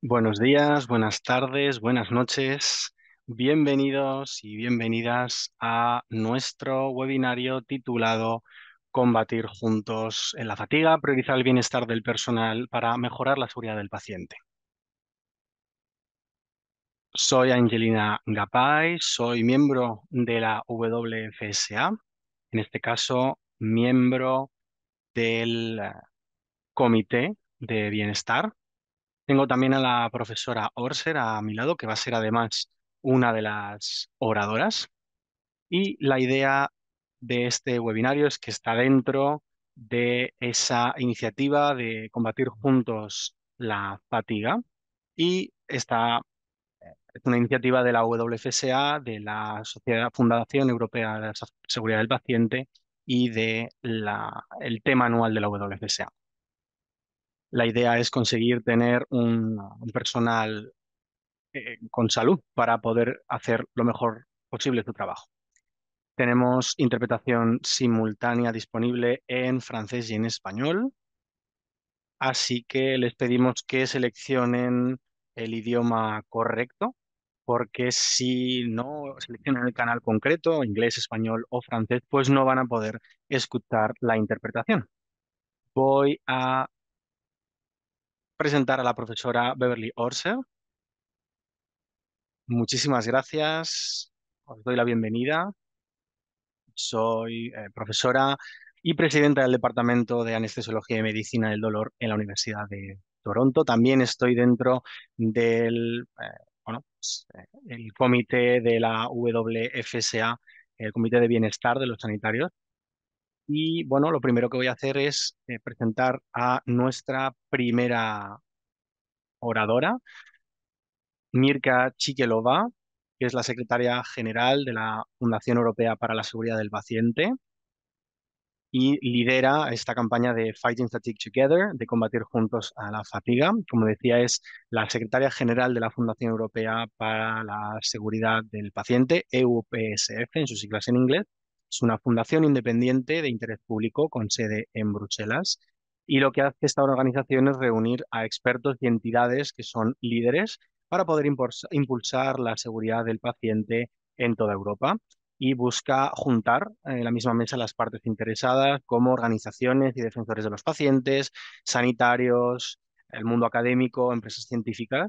Buenos días, buenas tardes, buenas noches. Bienvenidos y bienvenidas a nuestro webinario titulado Combatir juntos en la fatiga, priorizar el bienestar del personal para mejorar la seguridad del paciente. Soy Angelina Gapay, soy miembro de la WFSA, en este caso miembro del eh, Comité de Bienestar tengo también a la profesora Orser a mi lado, que va a ser además una de las oradoras. Y la idea de este webinario es que está dentro de esa iniciativa de combatir juntos la fatiga y está es una iniciativa de la WFSA, de la Sociedad Fundación Europea de la Seguridad del Paciente y de tema anual de la WFSA. La idea es conseguir tener un, personal eh, con salud para poder hacer lo mejor posible su trabajo. Tenemos interpretación simultánea disponible en francés y en español, así que les pedimos que seleccionen el idioma correcto, porque si no seleccionan el canal concreto, inglés, español o francés, pues no van a poder escuchar la interpretación. Voy a presentar a la profesora Beverly Orser. Muchísimas gracias, os doy la bienvenida. Soy eh, profesora y presidenta del Departamento de Anestesiología y Medicina del Dolor en la Universidad de Toronto. También estoy dentro del eh, bueno, pues, eh, el comité de la WFSA, el Comité de Bienestar de los Sanitarios, y bueno, lo primero que voy a hacer es eh, presentar a nuestra primera oradora, Mirka Chikelova, que es la secretaria general de la Fundación Europea para la Seguridad del Paciente y lidera esta campaña de Fighting Fatigue Together, de combatir juntos a la fatiga. Como decía, es la secretaria general de la Fundación Europea para la Seguridad del Paciente, EUPSF en sus siglas en inglés, es una fundación independiente de interés público con sede en Bruselas y lo que hace esta organización es reunir a expertos y entidades que son líderes para poder impulsar la seguridad del paciente en toda Europa y busca juntar en la misma mesa las partes interesadas como organizaciones y defensores de los pacientes, sanitarios, el mundo académico, empresas científicas.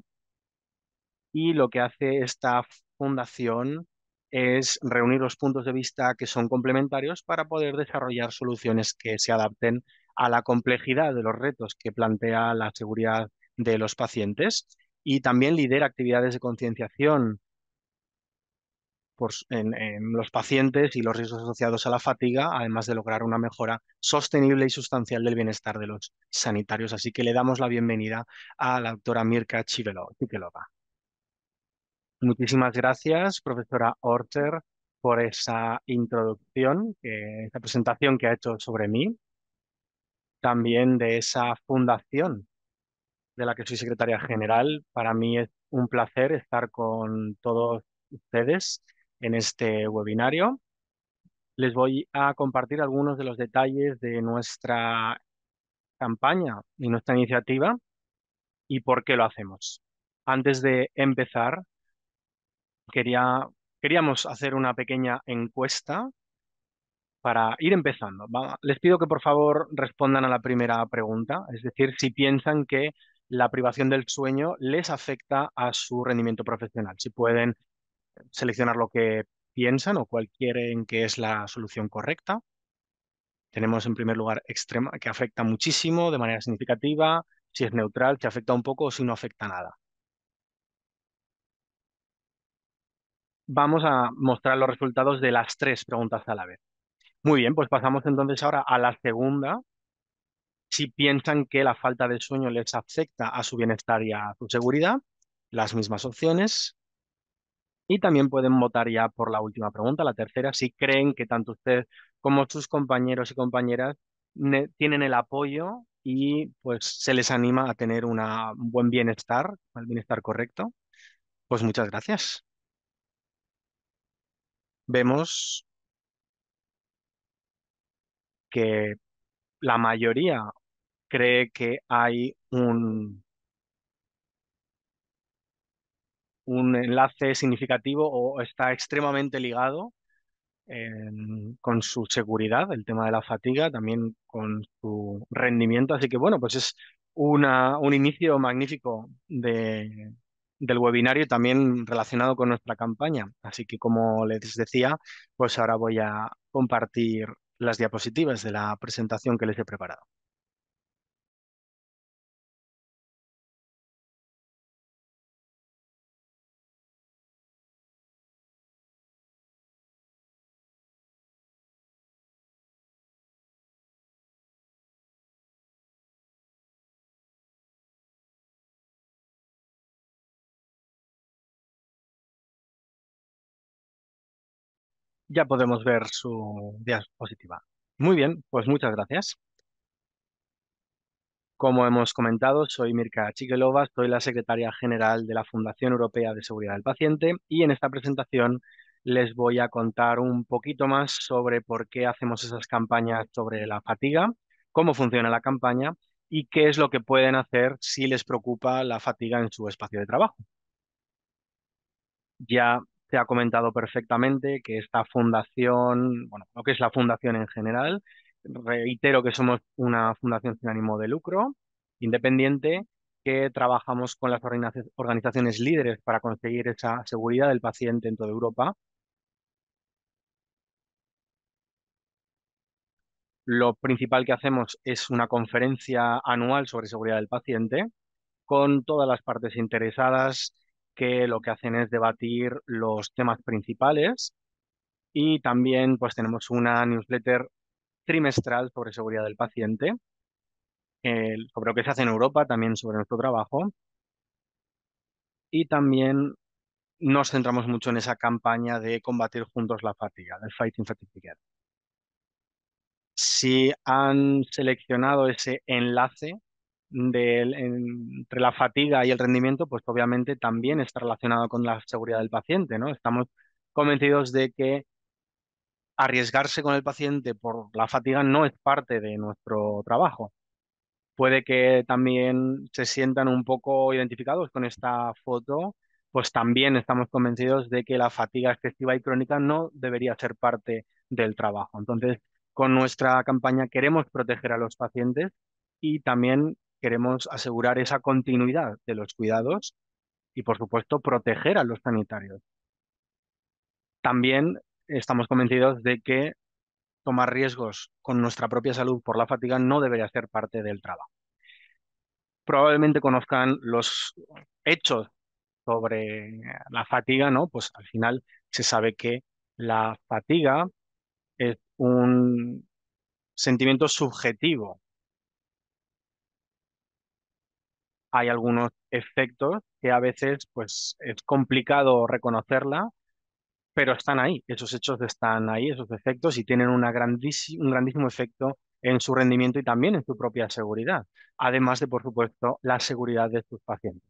Y lo que hace esta fundación es reunir los puntos de vista que son complementarios para poder desarrollar soluciones que se adapten a la complejidad de los retos que plantea la seguridad de los pacientes y también lidera actividades de concienciación en, en, los pacientes y los riesgos asociados a la fatiga, además de lograr una mejora sostenible y sustancial del bienestar de los sanitarios. Así que le damos la bienvenida a la doctora Mirka Chivelova. Muchísimas gracias, profesora Orter, por esa introducción, eh, esa presentación que ha hecho sobre mí, también de esa fundación de la que soy secretaria general. Para mí es un placer estar con todos ustedes en este webinario. Les voy a compartir algunos de los detalles de nuestra campaña y nuestra iniciativa y por qué lo hacemos. Antes de empezar, queríamos hacer una pequeña encuesta para ir empezando. les pido que por favor respondan a la primera pregunta, es decir, si piensan que la privación del sueño les afecta a su rendimiento profesional. Si pueden seleccionar lo que piensan o cuál quieren que es la solución correcta. Tenemos en primer lugar extrema, que afecta muchísimo, de manera significativa, si es neutral, si afecta un poco o si no afecta nada. vamos a mostrar los resultados de las tres preguntas a la vez. Muy bien, pues pasamos entonces ahora a la segunda. Si piensan que la falta de sueño les afecta a su bienestar y a su seguridad, las mismas opciones. Y también pueden votar ya por la última pregunta, la tercera, si creen que tanto usted como sus compañeros y compañeras tienen el apoyo y pues se les anima a tener un buen bienestar, el bienestar correcto. Pues muchas gracias vemos que la mayoría cree que hay un, un enlace significativo o está extremadamente ligado em, con su seguridad, el tema de la fatiga, también con su rendimiento. Así que bueno, pues es una, un inicio magnífico de, del webinario también relacionado con nuestra campaña. Así que como les decía, pues ahora voy a compartir las diapositivas de la presentación que les he preparado. Ya podemos ver su diapositiva. Muy bien, pues muchas gracias. Como hemos comentado, soy Mirka Chikelova, soy la secretaria general de la Fundación Europea de Seguridad del Paciente y en esta presentación les voy a contar un poquito más sobre por qué hacemos esas campañas sobre la fatiga, cómo funciona la campaña y qué es lo que pueden hacer si les preocupa la fatiga en su espacio de trabajo. Ya se ha comentado perfectamente que esta fundación, bueno, lo que es la fundación en general, reitero que somos una fundación sin ánimo de lucro, independiente, que trabajamos con las organizaciones líderes para conseguir esa seguridad del paciente en toda Europa. Lo principal que hacemos es una conferencia anual sobre seguridad del paciente con todas las partes interesadas que lo que hacen es debatir los temas principales y también pues tenemos una newsletter trimestral sobre seguridad del paciente, sobre lo que se hace en Europa, también sobre nuestro trabajo. Y también nos centramos mucho en esa campaña de combatir juntos la fatiga, del Fighting Fatigue Si han seleccionado ese enlace entre la fatiga y el rendimiento, pues obviamente también está relacionado con la seguridad del paciente, ¿no? Estamos convencidos de que arriesgarse con el paciente por la fatiga no es parte de nuestro trabajo. Puede que también se sientan un poco identificados con esta foto, pues también estamos convencidos de que la fatiga excesiva y crónica no debería ser parte del trabajo. Entonces, con nuestra campaña queremos proteger a los pacientes y también queremos asegurar esa continuidad de los cuidados y, por supuesto, proteger a los sanitarios. También estamos convencidos de que tomar riesgos con nuestra propia salud por la fatiga no debería ser parte del trabajo. Probablemente conozcan los hechos sobre la fatiga, ¿no? Pues al final se sabe que la fatiga es un sentimiento subjetivo hay algunos efectos que a veces pues es complicado reconocerla, pero están ahí, esos hechos están ahí, esos efectos, y tienen un grandísimo efecto en su rendimiento y también en su propia seguridad, además de, por supuesto, la seguridad de sus pacientes.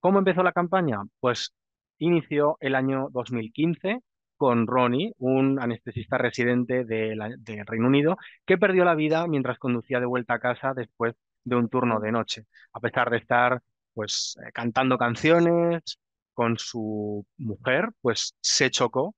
¿Cómo empezó la campaña? Pues inició el año 2015 con Ronnie, un anestesista residente del de Reino Unido, que perdió la vida mientras conducía de vuelta a casa después de un turno de noche, a pesar de estar pues eh, cantando canciones con su mujer, pues se chocó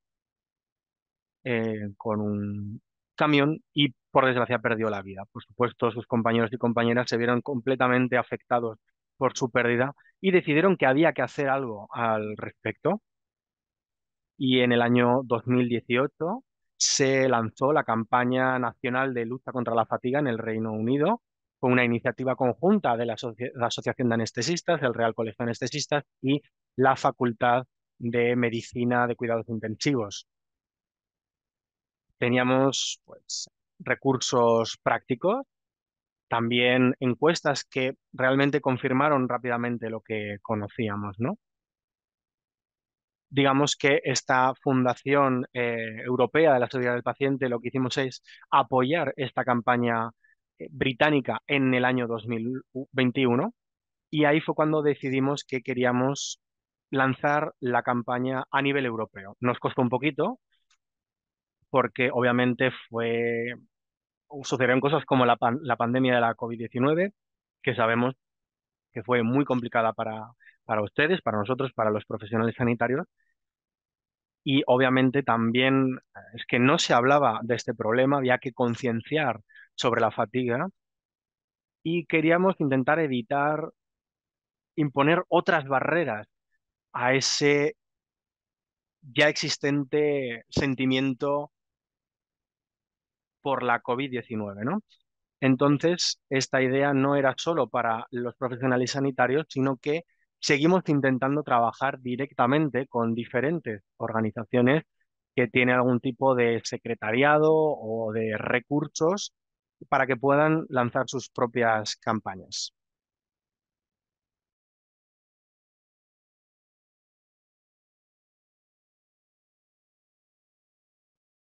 eh, con un camión y por desgracia perdió la vida. Por supuesto, sus compañeros y compañeras se vieron completamente afectados por su pérdida y decidieron que había que hacer algo al respecto. Y en el año 2018 se lanzó la campaña nacional de lucha contra la fatiga en el Reino Unido, con una iniciativa conjunta de la, Asociación de Anestesistas, el Real Colegio de Anestesistas y la Facultad de Medicina de Cuidados Intensivos. Teníamos pues, recursos prácticos, también encuestas que realmente confirmaron rápidamente lo que conocíamos, ¿no? digamos que esta Fundación eh, Europea de la Seguridad del Paciente lo que hicimos es apoyar esta campaña eh, británica en el año 2021 y ahí fue cuando decidimos que queríamos lanzar la campaña a nivel europeo. Nos costó un poquito porque obviamente fue sucedieron cosas como la, pandemia de la COVID-19, que sabemos que fue muy complicada para, para ustedes, para nosotros, para los profesionales sanitarios. Y obviamente también eh, es que no se hablaba de este problema, había que concienciar sobre la fatiga y queríamos intentar evitar imponer otras barreras a ese ya existente sentimiento por la COVID-19, Entonces, esta idea no era solo para los profesionales sanitarios, sino que seguimos intentando trabajar directamente con diferentes organizaciones que tienen algún tipo de secretariado o de recursos para que puedan lanzar sus propias campañas.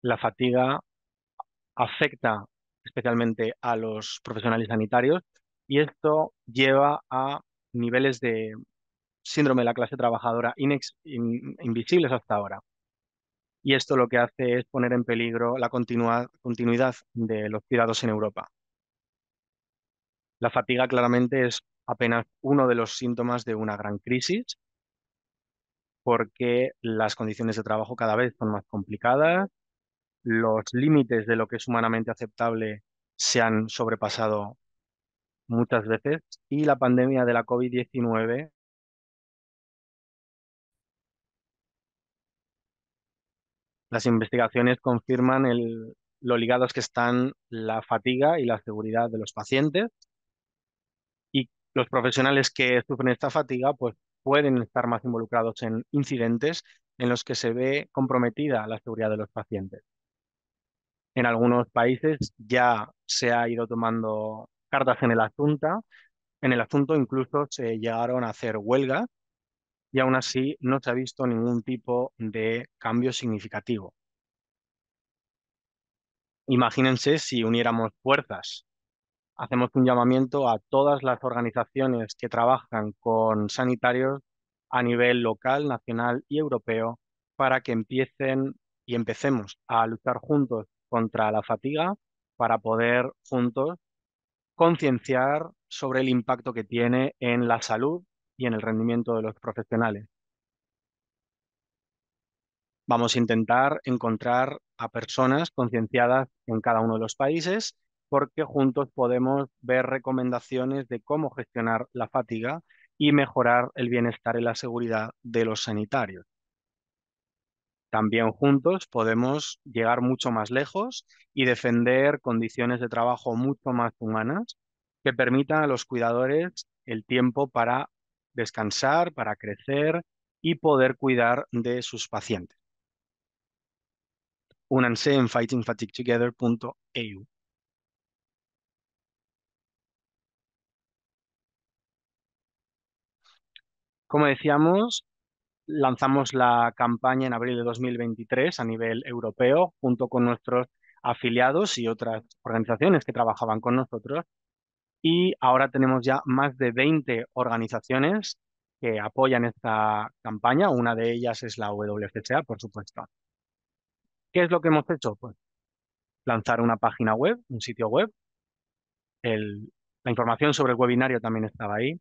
La fatiga afecta especialmente a los profesionales sanitarios y esto lleva a niveles de síndrome de la clase trabajadora invisibles hasta ahora y esto lo que hace es poner en peligro la continuidad de los cuidados en Europa. La fatiga claramente es apenas uno de los síntomas de una gran crisis porque las condiciones de trabajo cada vez son más complicadas, los límites de lo que es humanamente aceptable se han sobrepasado muchas veces y la pandemia de la COVID-19 Las investigaciones confirman lo ligados que están la fatiga y la seguridad de los pacientes y los profesionales que sufren esta fatiga pues, pueden estar más involucrados en incidentes en los que se ve comprometida la seguridad de los pacientes. En algunos países ya se ha ido tomando cartas en el asunto, en el asunto incluso se llegaron a hacer huelgas y aún así no se ha visto ningún tipo de cambio significativo. Imagínense si uniéramos fuerzas. Hacemos un llamamiento a todas las organizaciones que trabajan con sanitarios a nivel local, nacional y europeo para que empiecen y empecemos a luchar juntos contra la fatiga para poder juntos concienciar sobre el impacto que tiene en la salud y en el rendimiento de los profesionales. Vamos a intentar encontrar a personas concienciadas en cada uno de los países porque juntos podemos ver recomendaciones de cómo gestionar la fatiga y mejorar el bienestar y la seguridad de los sanitarios. También juntos podemos llegar mucho más lejos y defender condiciones de trabajo mucho más humanas que permitan a los cuidadores el tiempo para descansar, para crecer y poder cuidar de sus pacientes. Únanse en fightingfatiguetogether.eu. Como decíamos, lanzamos la campaña en abril de 2023 a nivel europeo junto con nuestros afiliados y otras organizaciones que trabajaban con nosotros y ahora tenemos ya más de 20 organizaciones que apoyan esta campaña. Una de ellas es la WFCA, por supuesto. ¿Qué es lo que hemos hecho? Pues lanzar una página web, un sitio web. la información sobre el webinario también estaba ahí.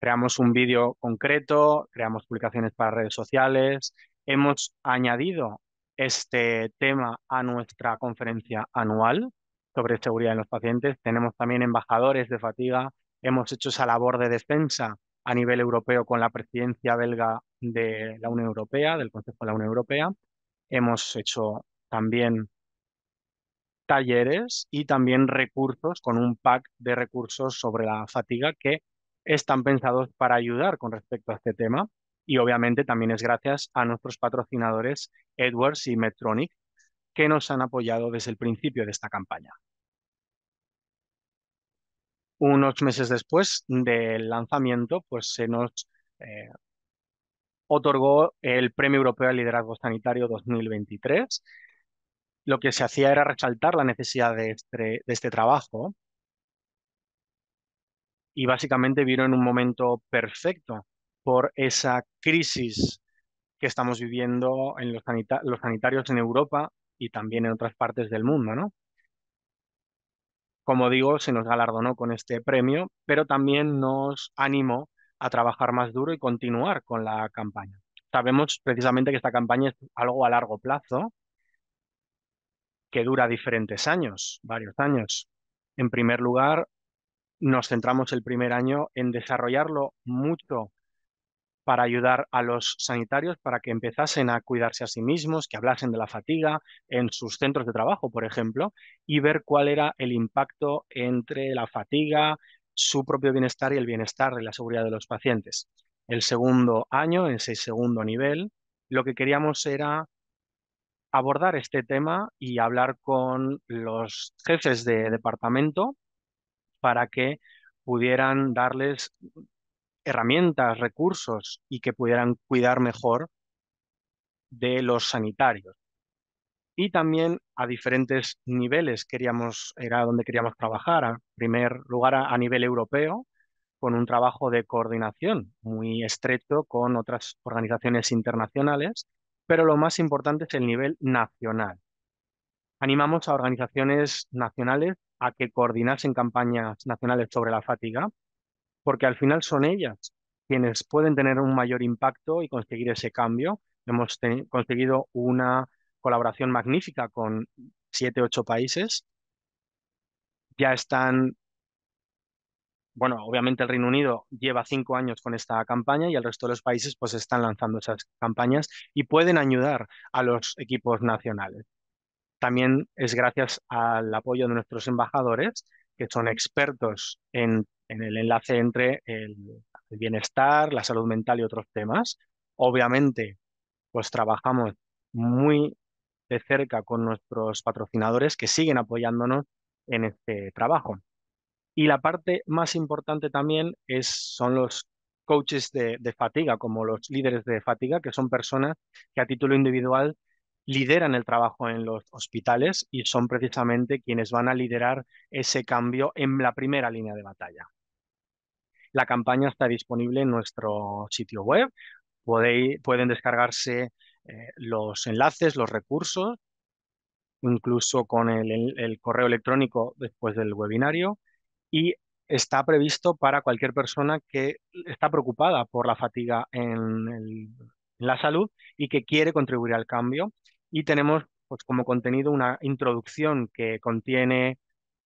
Creamos un vídeo concreto, creamos publicaciones para redes sociales. Hemos añadido este tema a nuestra conferencia anual, sobre seguridad en los pacientes. Tenemos también embajadores de fatiga. Hemos hecho esa labor de defensa a nivel europeo con la presidencia belga de la Unión Europea, del Consejo de la Unión Europea. Hemos hecho también talleres y también recursos con un pack de recursos sobre la fatiga que están pensados para ayudar con respecto a este tema. Y obviamente también es gracias a nuestros patrocinadores Edwards y Medtronic que nos han apoyado desde el principio de esta campaña unos meses después del lanzamiento, pues se nos eh, otorgó el Premio Europeo de Liderazgo Sanitario 2023. Lo que se hacía era resaltar la necesidad este, de este, trabajo y básicamente vino en un momento perfecto por esa crisis que estamos viviendo en los, los sanitarios en Europa y también en otras partes del mundo, ¿no? como digo, se nos galardonó con este premio, pero también nos animó a trabajar más duro y continuar con la campaña. Sabemos precisamente que esta campaña es algo a largo plazo, que dura diferentes años, varios años. En primer lugar, nos centramos el primer año en desarrollarlo mucho para ayudar a los sanitarios para que empezasen a cuidarse a sí mismos, que hablasen de la fatiga en sus centros de trabajo, por ejemplo, y ver cuál era el impacto entre la fatiga, su propio bienestar y el bienestar de la seguridad de los pacientes. El segundo año, en ese segundo nivel, lo que queríamos era abordar este tema y hablar con los jefes de departamento para que pudieran darles herramientas, recursos y que pudieran cuidar mejor de los sanitarios. Y también a diferentes niveles queríamos, era donde queríamos trabajar. En primer lugar, a, a nivel europeo, con un trabajo de coordinación muy estrecho con otras organizaciones internacionales, pero lo más importante es el nivel nacional. Animamos a organizaciones nacionales a que coordinasen campañas nacionales sobre la fatiga porque al final son ellas quienes pueden tener un mayor impacto y conseguir ese cambio. Hemos conseguido una colaboración magnífica con siete, ocho países. Ya están, bueno, obviamente el Reino Unido lleva cinco años con esta campaña y el resto de los países pues están lanzando esas campañas y pueden ayudar a los equipos nacionales. También es gracias al apoyo de nuestros embajadores, que son expertos en en el enlace entre el, bienestar, la salud mental y otros temas. Obviamente, pues trabajamos muy de cerca con nuestros patrocinadores que siguen apoyándonos en este trabajo. Y la parte más importante también es, son los coaches de, fatiga, como los líderes de fatiga, que son personas que a título individual lideran el trabajo en los hospitales y son precisamente quienes van a liderar ese cambio en la primera línea de batalla. La campaña está disponible en nuestro sitio web. Podéis, pueden descargarse eh, los enlaces, los recursos, incluso con el, correo electrónico después del webinario. Y está previsto para cualquier persona que está preocupada por la fatiga en, en, la salud y que quiere contribuir al cambio. Y tenemos pues, como contenido una introducción que contiene,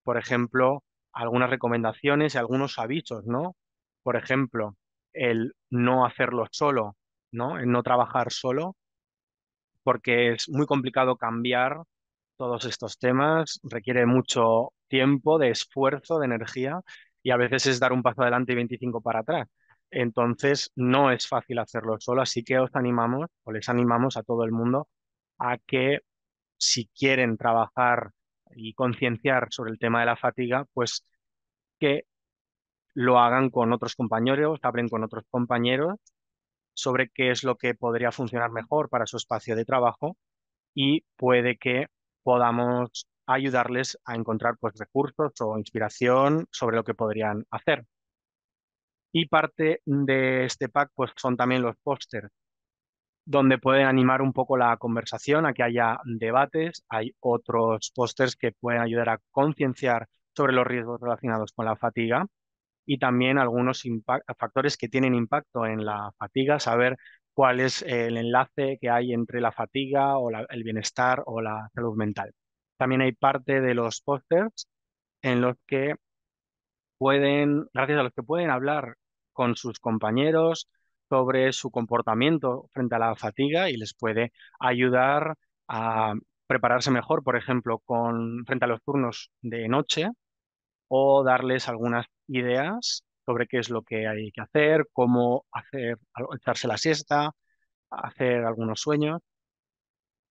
por ejemplo, algunas recomendaciones y algunos avisos, ¿no? Por ejemplo, el no hacerlo solo, ¿no? El no trabajar solo, porque es muy complicado cambiar todos estos temas, requiere mucho tiempo, de esfuerzo, de energía y a veces es dar un paso adelante y 25 para atrás. Entonces, no es fácil hacerlo solo, así que os animamos o les animamos a todo el mundo a que si quieren trabajar y concienciar sobre el tema de la fatiga, pues que lo hagan con otros compañeros, hablen con otros compañeros sobre qué es lo que podría funcionar mejor para su espacio de trabajo y puede que podamos ayudarles a encontrar pues, recursos o inspiración sobre lo que podrían hacer. Y parte de este pack pues, son también los pósters, donde pueden animar un poco la conversación, a que haya debates. Hay otros pósters que pueden ayudar a concienciar sobre los riesgos relacionados con la fatiga y también algunos factores que tienen impacto en la fatiga, saber cuál es el enlace que hay entre la fatiga o el bienestar o la salud mental. También hay parte de los pósters en los que pueden, gracias a los que pueden hablar con sus compañeros sobre su comportamiento frente a la fatiga y les puede ayudar a prepararse mejor, por ejemplo, con, frente a los turnos de noche o darles algunas ideas sobre qué es lo que hay que hacer, cómo hacer, echarse la siesta, hacer algunos sueños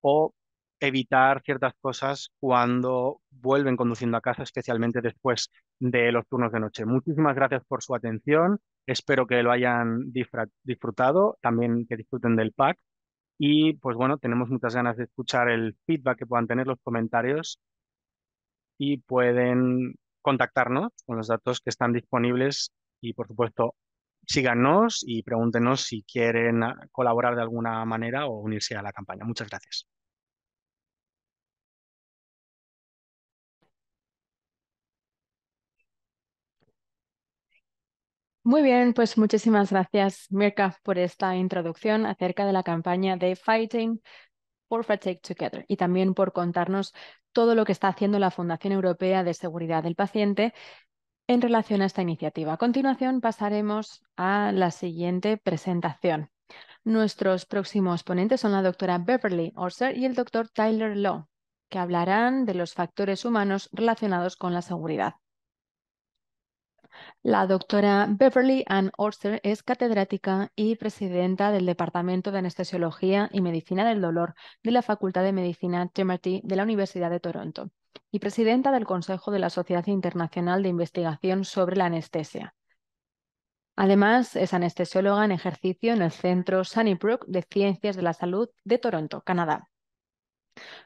o evitar ciertas cosas cuando vuelven conduciendo a casa, especialmente después de los turnos de noche. Muchísimas gracias por su atención. Espero que lo hayan disfrutado, también que disfruten del pack. Y pues bueno, tenemos muchas ganas de escuchar el feedback que puedan tener los comentarios y pueden contactarnos con los datos que están disponibles y, por supuesto, síganos y pregúntenos si quieren ah, colaborar de alguna manera o unirse a la campaña. Muchas gracias. Muy bien, pues muchísimas gracias, Mirka, por esta introducción acerca de la campaña de Fighting Together y también por contarnos todo lo que está haciendo la Fundación Europea de Seguridad del Paciente en relación a esta iniciativa. A continuación pasaremos a la siguiente presentación. Nuestros próximos ponentes son la doctora Beverly Orser y el doctor Tyler Law, que hablarán de los factores humanos relacionados con la seguridad. La doctora Beverly Ann Orster es catedrática y presidenta del Departamento de Anestesiología y Medicina del Dolor de la Facultad de Medicina Temerty de la Universidad de Toronto y presidenta del Consejo de la Sociedad Internacional de Investigación sobre la Anestesia. Además, es anestesióloga en ejercicio en el Centro Sunnybrook de Ciencias de la Salud de Toronto, Canadá.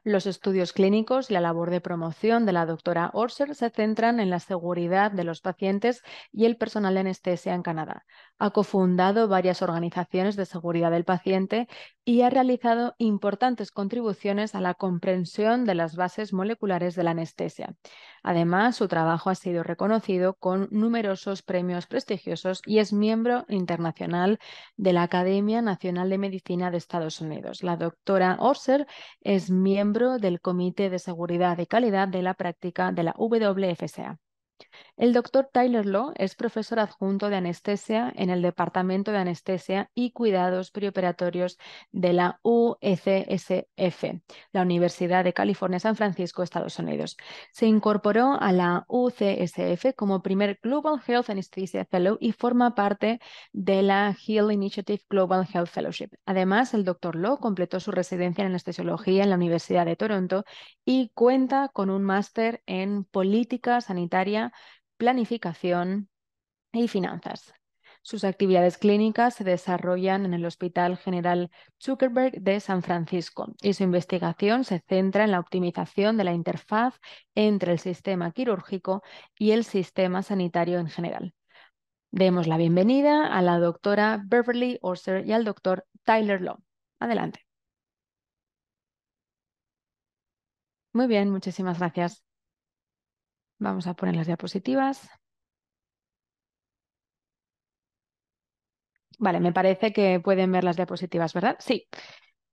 Los estudios clínicos y la labor de promoción de la doctora Orser se centran en la seguridad de los pacientes y el personal de anestesia en Canadá. Ha cofundado varias organizaciones de seguridad del paciente y ha realizado importantes contribuciones a la comprensión de las bases moleculares de la anestesia. Además, su trabajo ha sido reconocido con numerosos premios prestigiosos y es miembro internacional de la Academia Nacional de Medicina de Estados Unidos. La doctora Orser es miembro del Comité de Seguridad y Calidad de la Práctica de la WFSA. El doctor Tyler Law es profesor adjunto de anestesia en el Departamento de Anestesia y Cuidados Preoperatorios de la UCSF, e la Universidad de California San Francisco, Estados Unidos. Se incorporó a la UCSF como primer Global Health Anesthesia Fellow y forma parte de la Heal Initiative Global Health Fellowship. Además, el doctor Law completó su residencia en anestesiología en la Universidad de Toronto y cuenta con un máster en política sanitaria planificación y finanzas. Sus actividades clínicas se desarrollan en el Hospital General Zuckerberg de San Francisco y su investigación se centra en la optimización de la interfaz entre el sistema quirúrgico y el sistema sanitario en general. Demos la bienvenida a la doctora Beverly Orser y al doctor Tyler lowe. Adelante. Muy bien, muchísimas gracias. Vamos a poner las diapositivas. Vale, me parece que pueden ver las diapositivas, ¿verdad? Sí,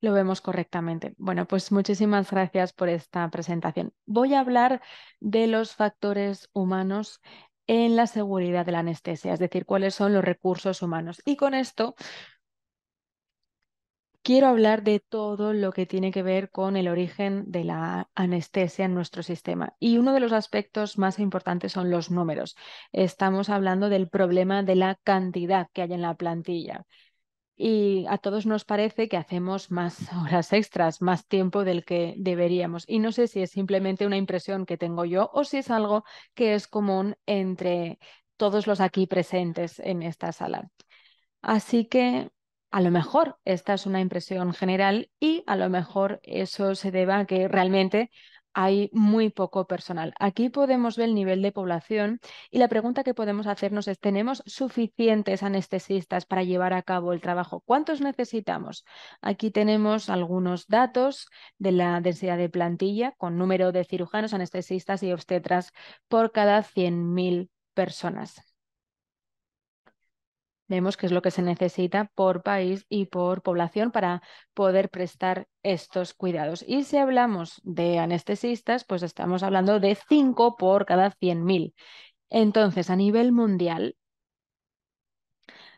lo vemos correctamente. Bueno, pues muchísimas gracias por esta presentación. Voy a hablar de los factores humanos en la seguridad de la anestesia, es decir, cuáles son los recursos humanos. Y con esto quiero hablar de todo lo que tiene que ver con el origen de la anestesia en nuestro sistema. Y uno de los aspectos más importantes son los números. Estamos hablando del problema de la cantidad que hay en la plantilla. Y a todos nos parece que hacemos más horas extras, más tiempo del que deberíamos. Y no sé si es simplemente una impresión que tengo yo o si es algo que es común entre todos los aquí presentes en esta sala. Así que a lo mejor esta es una impresión general y a lo mejor eso se deba a que realmente hay muy poco personal. Aquí podemos ver el nivel de población y la pregunta que podemos hacernos es, ¿tenemos suficientes anestesistas para llevar a cabo el trabajo? ¿Cuántos necesitamos? Aquí tenemos algunos datos de la densidad de plantilla con número de cirujanos, anestesistas y obstetras por cada 100.000 personas. Vemos qué es lo que se necesita por país y por población para poder prestar estos cuidados. Y si hablamos de anestesistas, pues estamos hablando de 5 por cada 100.000. Entonces, a nivel mundial,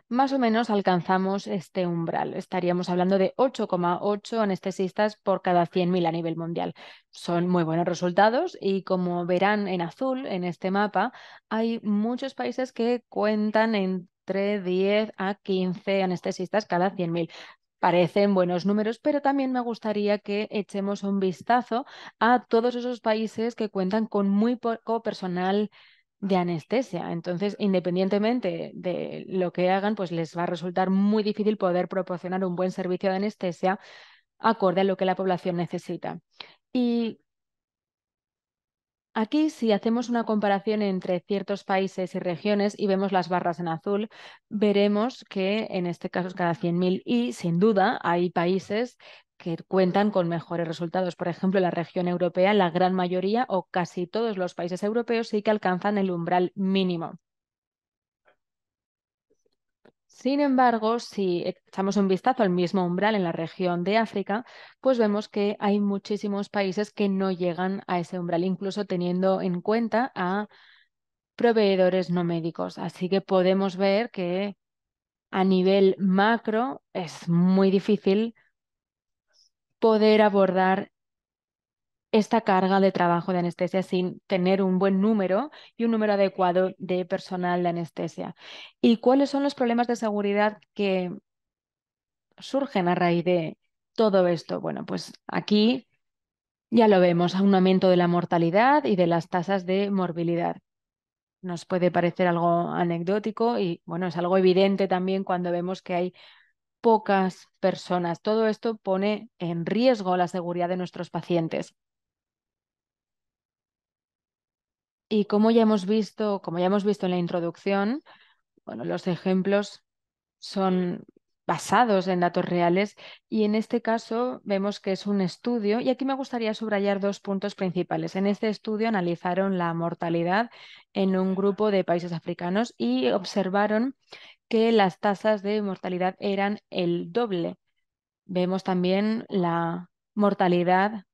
más o menos alcanzamos este umbral. Estaríamos hablando de 8,8 anestesistas por cada 100.000 a nivel mundial. Son muy buenos resultados y como verán en azul en este mapa, hay muchos países que cuentan en entre 10 a 15 anestesistas cada 100.000 parecen buenos números, pero también me gustaría que echemos un vistazo a todos esos países que cuentan con muy poco personal de anestesia. Entonces, independientemente de lo que hagan, pues les va a resultar muy difícil poder proporcionar un buen servicio de anestesia acorde a lo que la población necesita. Y Aquí, si hacemos una comparación entre ciertos países y regiones y vemos las barras en azul, veremos que en este caso es cada 100.000 y, sin duda, hay países que cuentan con mejores resultados. Por ejemplo, la región europea, la gran mayoría o casi todos los países europeos sí que alcanzan el umbral mínimo. Sin embargo, si echamos un vistazo al mismo umbral en la región de África, pues vemos que hay muchísimos países que no llegan a ese umbral, incluso teniendo en cuenta a proveedores no médicos. Así que podemos ver que a nivel macro es muy difícil poder abordar esta carga de trabajo de anestesia sin tener un buen número y un número adecuado de personal de anestesia. ¿Y cuáles son los problemas de seguridad que surgen a raíz de todo esto? Bueno, pues aquí ya lo vemos, un aumento de la mortalidad y de las tasas de morbilidad. Nos puede parecer algo anecdótico y bueno, es algo evidente también cuando vemos que hay pocas personas. Todo esto pone en riesgo la seguridad de nuestros pacientes. Y como ya hemos visto, como ya hemos visto en la introducción, bueno, los ejemplos son basados en datos reales y en este caso vemos que es un estudio y aquí me gustaría subrayar dos puntos principales. En este estudio analizaron la mortalidad en un grupo de países africanos y observaron que las tasas de mortalidad eran el doble. Vemos también la mortalidad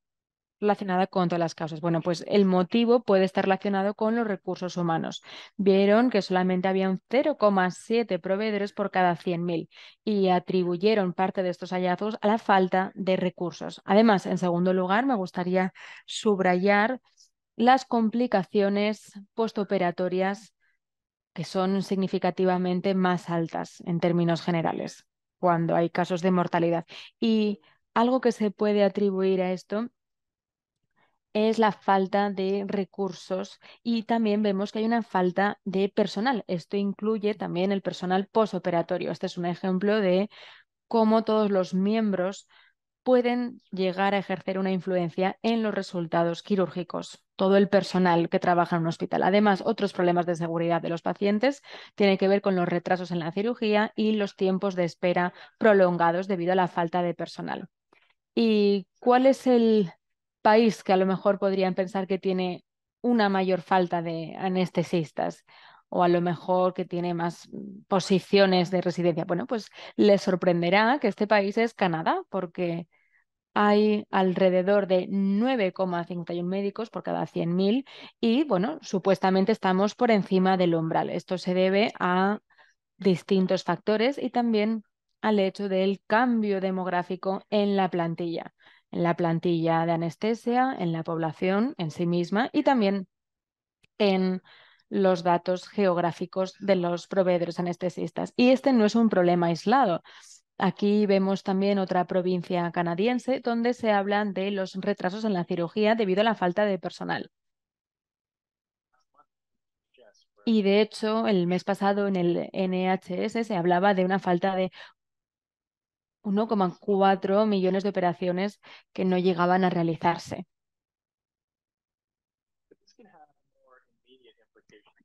relacionada con todas las causas. Bueno, pues el motivo puede estar relacionado con los recursos humanos. Vieron que solamente había un 0,7 proveedores por cada 100.000 y atribuyeron parte de estos hallazgos a la falta de recursos. Además, en segundo lugar, me gustaría subrayar las complicaciones postoperatorias que son significativamente más altas en términos generales cuando hay casos de mortalidad. Y algo que se puede atribuir a esto es la falta de recursos y también vemos que hay una falta de personal. Esto incluye también el personal posoperatorio. Este es un ejemplo de cómo todos los miembros pueden llegar a ejercer una influencia en los resultados quirúrgicos, todo el personal que trabaja en un hospital. Además, otros problemas de seguridad de los pacientes tienen que ver con los retrasos en la cirugía y los tiempos de espera prolongados debido a la falta de personal. ¿Y cuál es el país que a lo mejor podrían pensar que tiene una mayor falta de anestesistas o a lo mejor que tiene más posiciones de residencia. Bueno, pues les sorprenderá que este país es Canadá, porque hay alrededor de 9,51 médicos por cada 100.000 y, bueno, supuestamente estamos por encima del umbral. Esto se debe a distintos factores y también al hecho del cambio demográfico en la plantilla en la plantilla de anestesia, en la población en sí misma y también en los datos geográficos de los proveedores anestesistas. Y este no es un problema aislado. Aquí vemos también otra provincia canadiense donde se hablan de los retrasos en la cirugía debido a la falta de personal. Y de hecho, el mes pasado en el NHS se hablaba de una falta de 1,4 millones de operaciones que no llegaban a realizarse.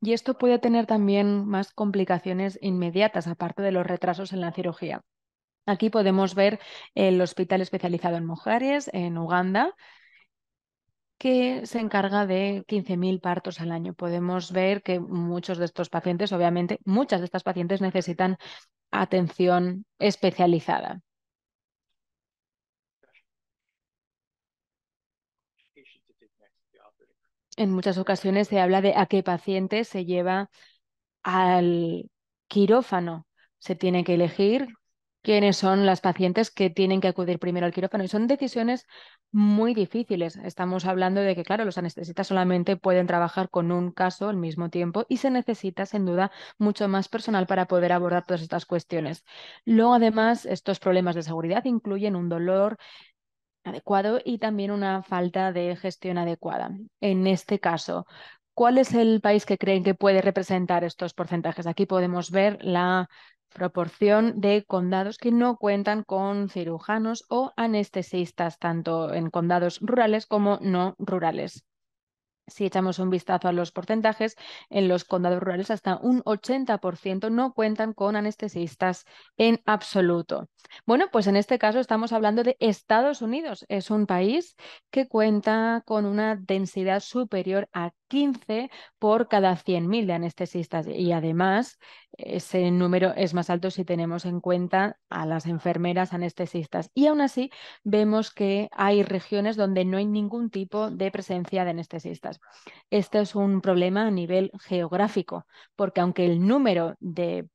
Y esto puede tener también más complicaciones inmediatas, aparte de los retrasos en la cirugía. Aquí podemos ver el hospital especializado en mujeres en Uganda, que se encarga de 15.000 partos al año. Podemos ver que muchos de estos pacientes, obviamente, muchas de estas pacientes necesitan atención especializada. En muchas ocasiones se habla de a qué paciente se lleva al quirófano. Se tiene que elegir quiénes son las pacientes que tienen que acudir primero al quirófano. Y son decisiones muy difíciles. Estamos hablando de que, claro, los anestesistas solamente pueden trabajar con un caso al mismo tiempo y se necesita, sin duda, mucho más personal para poder abordar todas estas cuestiones. Luego, además, estos problemas de seguridad incluyen un dolor adecuado y también una falta de gestión adecuada. En este caso, ¿cuál es el país que creen que puede representar estos porcentajes? Aquí podemos ver la proporción de condados que no cuentan con cirujanos o anestesistas, tanto en condados rurales como no rurales. Si echamos un vistazo a los porcentajes, en los condados rurales hasta un 80% no cuentan con anestesistas en absoluto. Bueno, pues en este caso estamos hablando de Estados Unidos. Es un país que cuenta con una densidad superior a 15 por cada 100.000 de anestesistas y además ese número es más alto si tenemos en cuenta a las enfermeras anestesistas. Y aún así vemos que hay regiones donde no hay ningún tipo de presencia de anestesistas. Este es un problema a nivel geográfico, porque aunque el número de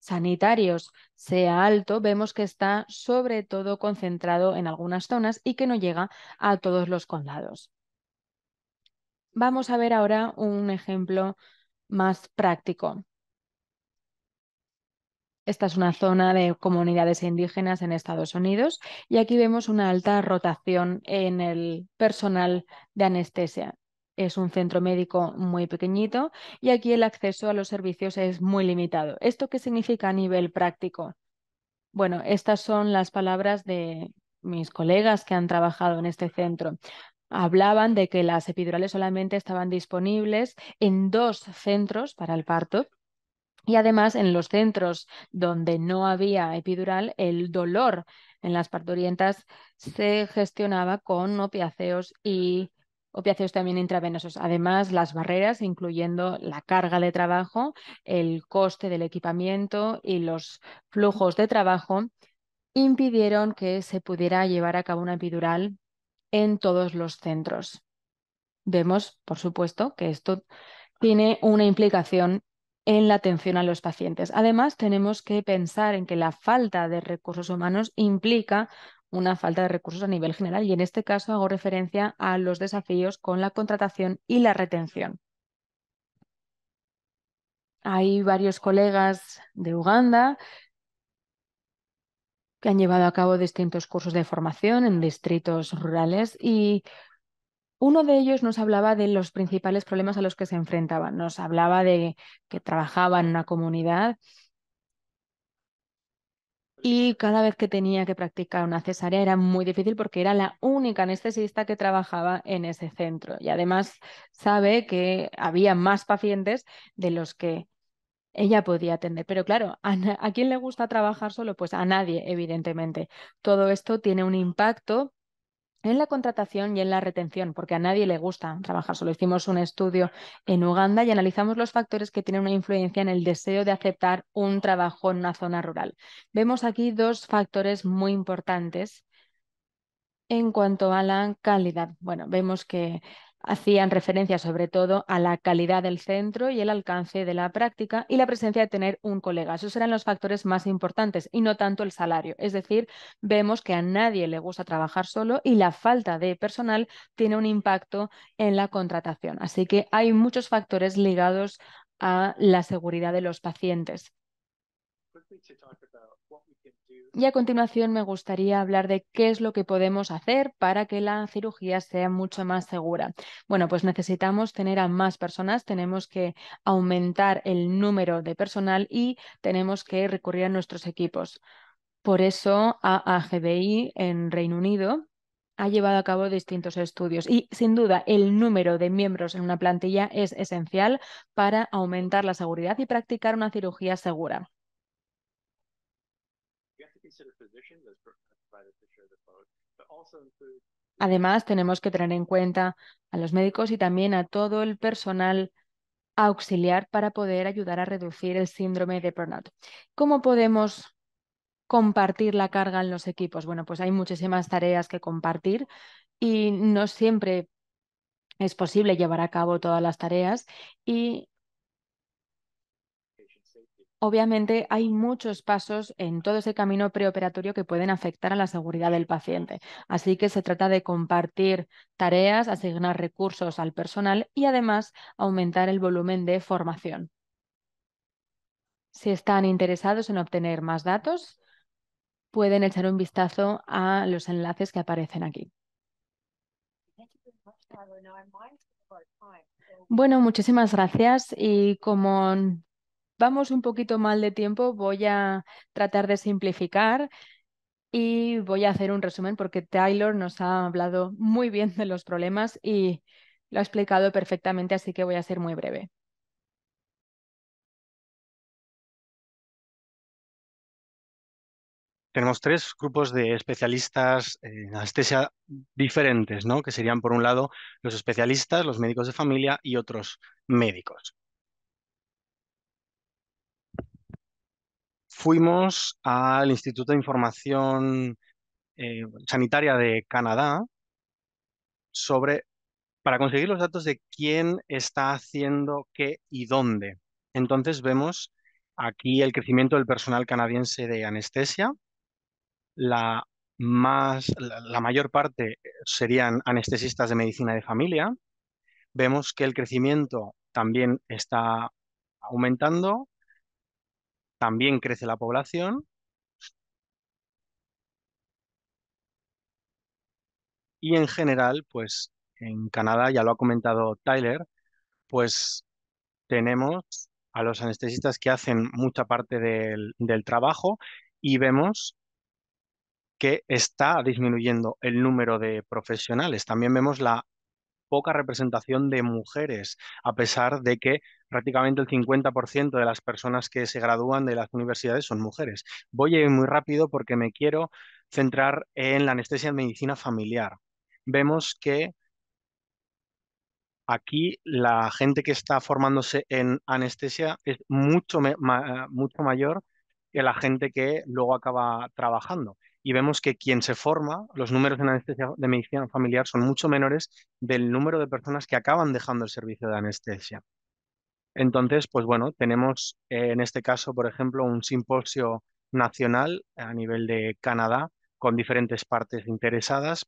sanitarios sea alto, vemos que está sobre todo concentrado en algunas zonas y que no llega a todos los condados. Vamos a ver ahora un ejemplo más práctico. Esta es una zona de comunidades indígenas en Estados Unidos y aquí vemos una alta rotación en el personal de anestesia. Es un centro médico muy pequeñito y aquí el acceso a los servicios es muy limitado. ¿Esto qué significa a nivel práctico? Bueno, estas son las palabras de mis colegas que han trabajado en este centro hablaban de que las epidurales solamente estaban disponibles en dos centros para el parto y además, en los centros donde no había epidural, el dolor en las partorientas se gestionaba con opiáceos y opiáceos también intravenosos. Además, las barreras, incluyendo la carga de trabajo, el coste del equipamiento y los flujos de trabajo, impidieron que se pudiera llevar a cabo una epidural en todos los centros. Vemos, por supuesto, que esto tiene una implicación en la atención a los pacientes. Además, tenemos que pensar en que la falta de recursos humanos implica una falta de recursos a nivel general y en este caso hago referencia a los desafíos con la contratación y la retención. Hay varios colegas de Uganda que han llevado a cabo distintos cursos de formación en distritos rurales y uno de ellos nos hablaba de los principales problemas a los que se enfrentaban, nos hablaba de que trabajaba en una comunidad y cada vez que tenía que practicar una cesárea era muy difícil porque era la única anestesista que trabajaba en ese centro y además sabe que había más pacientes de los que ella podía atender. Pero claro, ¿a, ¿a quién le gusta trabajar solo? Pues a nadie, evidentemente. Todo esto tiene un impacto en la contratación y en la retención, porque a nadie le gusta trabajar solo. Hicimos un estudio en Uganda y analizamos los factores que tienen una influencia en el deseo de aceptar un trabajo en una zona rural. Vemos aquí dos factores muy importantes en cuanto a la calidad. Bueno, vemos que hacían referencia sobre todo a la calidad del centro y el alcance de la práctica y la presencia de tener un colega. Esos eran los factores más importantes y no tanto el salario. Es decir, vemos que a nadie le gusta trabajar solo y la falta de personal tiene un impacto en la contratación. Así que hay muchos factores ligados a la seguridad de los pacientes. Y a continuación me gustaría hablar de qué es lo que podemos hacer para que la cirugía sea mucho más segura. Bueno, pues necesitamos tener a más personas, tenemos que aumentar el número de personal y tenemos que recurrir a nuestros equipos. Por eso AAGBI en Reino Unido ha llevado a cabo distintos estudios y sin duda el número de miembros en una plantilla es esencial para aumentar la seguridad y practicar una cirugía segura. Además, tenemos que tener en cuenta a los médicos y también a todo el personal auxiliar para poder ayudar a reducir el síndrome de burnout. ¿Cómo podemos compartir la carga en los equipos? Bueno, pues hay muchísimas tareas que compartir y no siempre es posible llevar a cabo todas las tareas y Obviamente hay muchos pasos en todo ese camino preoperatorio que pueden afectar a la seguridad del paciente, así que se trata de compartir tareas, asignar recursos al personal y además aumentar el volumen de formación. Si están interesados en obtener más datos, pueden echar un vistazo a los enlaces que aparecen aquí. Bueno, muchísimas gracias y como vamos un poquito mal de tiempo, voy a tratar de simplificar y voy a hacer un resumen porque Taylor nos ha hablado muy bien de los problemas y lo ha explicado perfectamente, así que voy a ser muy breve. Tenemos tres grupos de especialistas en anestesia diferentes, ¿no? que serían, por un lado, los especialistas, los médicos de familia y otros médicos. fuimos al Instituto de Información eh, Sanitaria de Canadá sobre para conseguir los datos de quién está haciendo qué y dónde. Entonces vemos aquí el crecimiento del personal canadiense de anestesia. la mayor parte serían anestesistas de medicina de familia. Vemos que el crecimiento también está aumentando también crece la población. Y en general, pues en Canadá, ya lo ha comentado Tyler, pues tenemos a los anestesistas que hacen mucha parte del, del trabajo y vemos que está disminuyendo el número de profesionales. También vemos la poca representación de mujeres, a pesar de que prácticamente el 50% de las personas que se gradúan de las universidades son mujeres. Voy a ir muy rápido porque me quiero centrar en la anestesia en medicina familiar. Vemos que aquí la gente que está formándose en anestesia es mucho, mucho mayor que la gente que luego acaba trabajando y vemos que quien se forma, los números en anestesia de medicina familiar son mucho menores del número de personas que acaban dejando el servicio de anestesia. Entonces, pues bueno, tenemos eh, en este caso, por ejemplo, un simposio nacional a nivel de Canadá con diferentes partes interesadas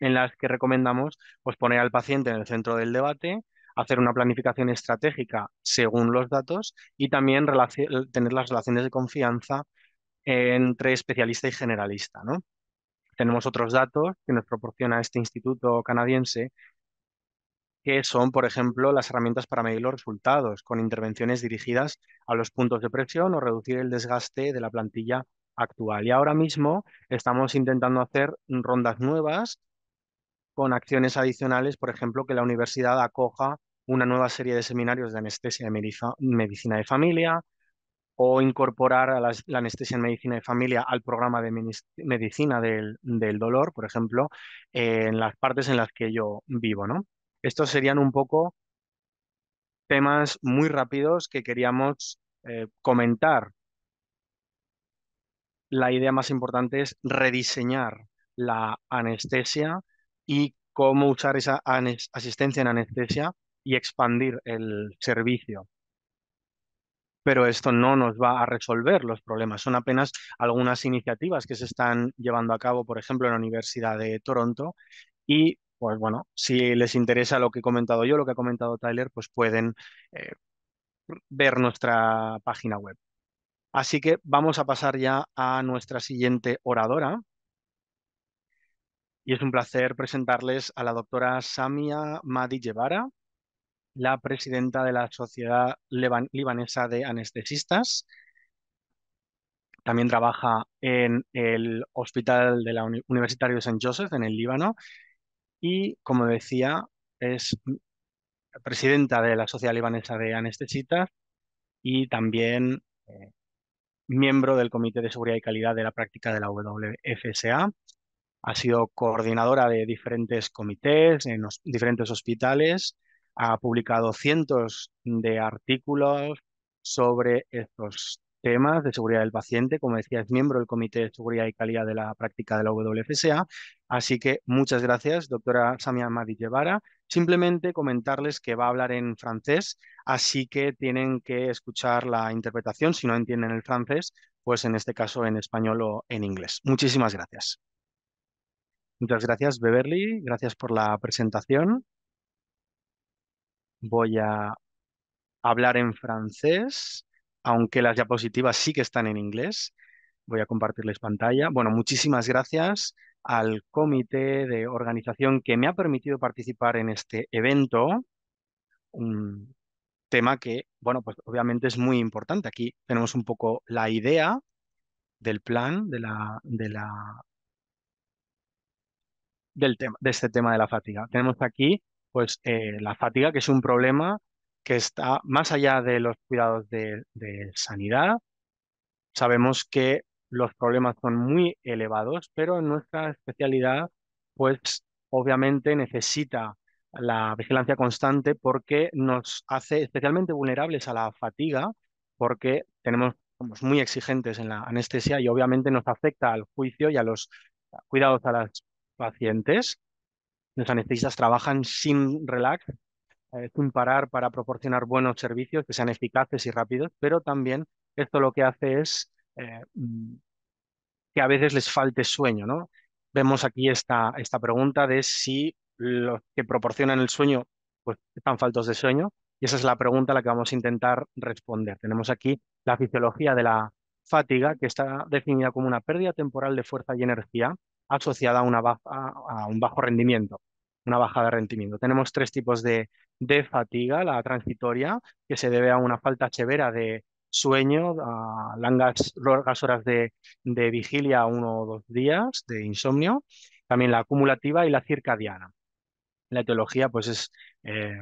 en las que recomendamos pues, poner al paciente en el centro del debate, hacer una planificación estratégica según los datos y también tener las relaciones de confianza entre especialista y generalista, ¿no? Tenemos otros datos que nos proporciona este instituto canadiense, que son, por ejemplo, las herramientas para medir los resultados, con intervenciones dirigidas a los puntos de presión o reducir el desgaste de la plantilla actual. Y ahora mismo estamos intentando hacer rondas nuevas con acciones adicionales, por ejemplo, que la universidad acoja una nueva serie de seminarios de anestesia y medicina de familia, o incorporar a la, anestesia en medicina de familia al programa de medicina del, dolor, por ejemplo, eh, en las partes en las que yo vivo. Estos serían un poco temas muy rápidos que queríamos eh, comentar. La idea más importante es rediseñar la anestesia y cómo usar esa asistencia en anestesia y expandir el servicio pero esto no nos va a resolver los problemas. Son apenas algunas iniciativas que se están llevando a cabo, por ejemplo, en la Universidad de Toronto. Y, pues bueno, si les interesa lo que he comentado yo, lo que ha comentado Tyler, pues pueden eh, ver nuestra página web. Así que vamos a pasar ya a nuestra siguiente oradora. Y es un placer presentarles a la doctora Samia Madi Guevara la presidenta de la Sociedad Libanesa de Anestesistas. También trabaja en el Hospital Universitario de St. Joseph, en el Líbano. Y, como decía, es presidenta de la Sociedad Libanesa de Anestesistas y también eh, miembro del Comité de Seguridad y Calidad de la Práctica de la WFSA. Ha sido coordinadora de diferentes comités en los diferentes hospitales ha publicado cientos de artículos sobre estos temas de seguridad del paciente. Como decía, es miembro del Comité de Seguridad y Calidad de la Práctica de la WFSA. Así que muchas gracias, doctora Samia Madi Guevara. Simplemente comentarles que va a hablar en francés, así que tienen que escuchar la interpretación. Si no entienden el francés, pues en este caso en español o en inglés. Muchísimas gracias. Muchas gracias, Beverly. Gracias por la presentación voy a hablar en francés, aunque las diapositivas sí que están en inglés. Voy a compartirles pantalla. Bueno, muchísimas gracias al comité de organización que me ha permitido participar en este evento, un tema que, bueno, pues obviamente es muy importante. Aquí tenemos un poco la idea del plan, de la, de la, del tema, de este tema de la fatiga. Tenemos aquí pues eh, la fatiga, que es un problema que está más allá de los cuidados de, sanidad. Sabemos que los problemas son muy elevados, pero en nuestra especialidad, pues obviamente necesita la vigilancia constante porque nos hace especialmente vulnerables a la fatiga, porque tenemos, somos muy exigentes en la anestesia y obviamente nos afecta al juicio y a los cuidados a las pacientes. Los anestesistas trabajan sin relax, eh, sin parar para proporcionar buenos servicios que sean eficaces y rápidos, pero también esto lo que hace es eh, que a veces les falte sueño, Vemos aquí esta, esta pregunta de si los que proporcionan el sueño pues, están faltos de sueño, y esa es la pregunta a la que vamos a intentar responder. Tenemos aquí la fisiología de la fatiga, que está definida como una pérdida temporal de fuerza y energía asociada a, una un bajo rendimiento, una baja de rendimiento. Tenemos tres tipos de, fatiga, la transitoria, que se debe a una falta severa de sueño, a largas, horas de, vigilia, uno o dos días de insomnio, también la acumulativa y la circadiana. La etiología, pues es, eh,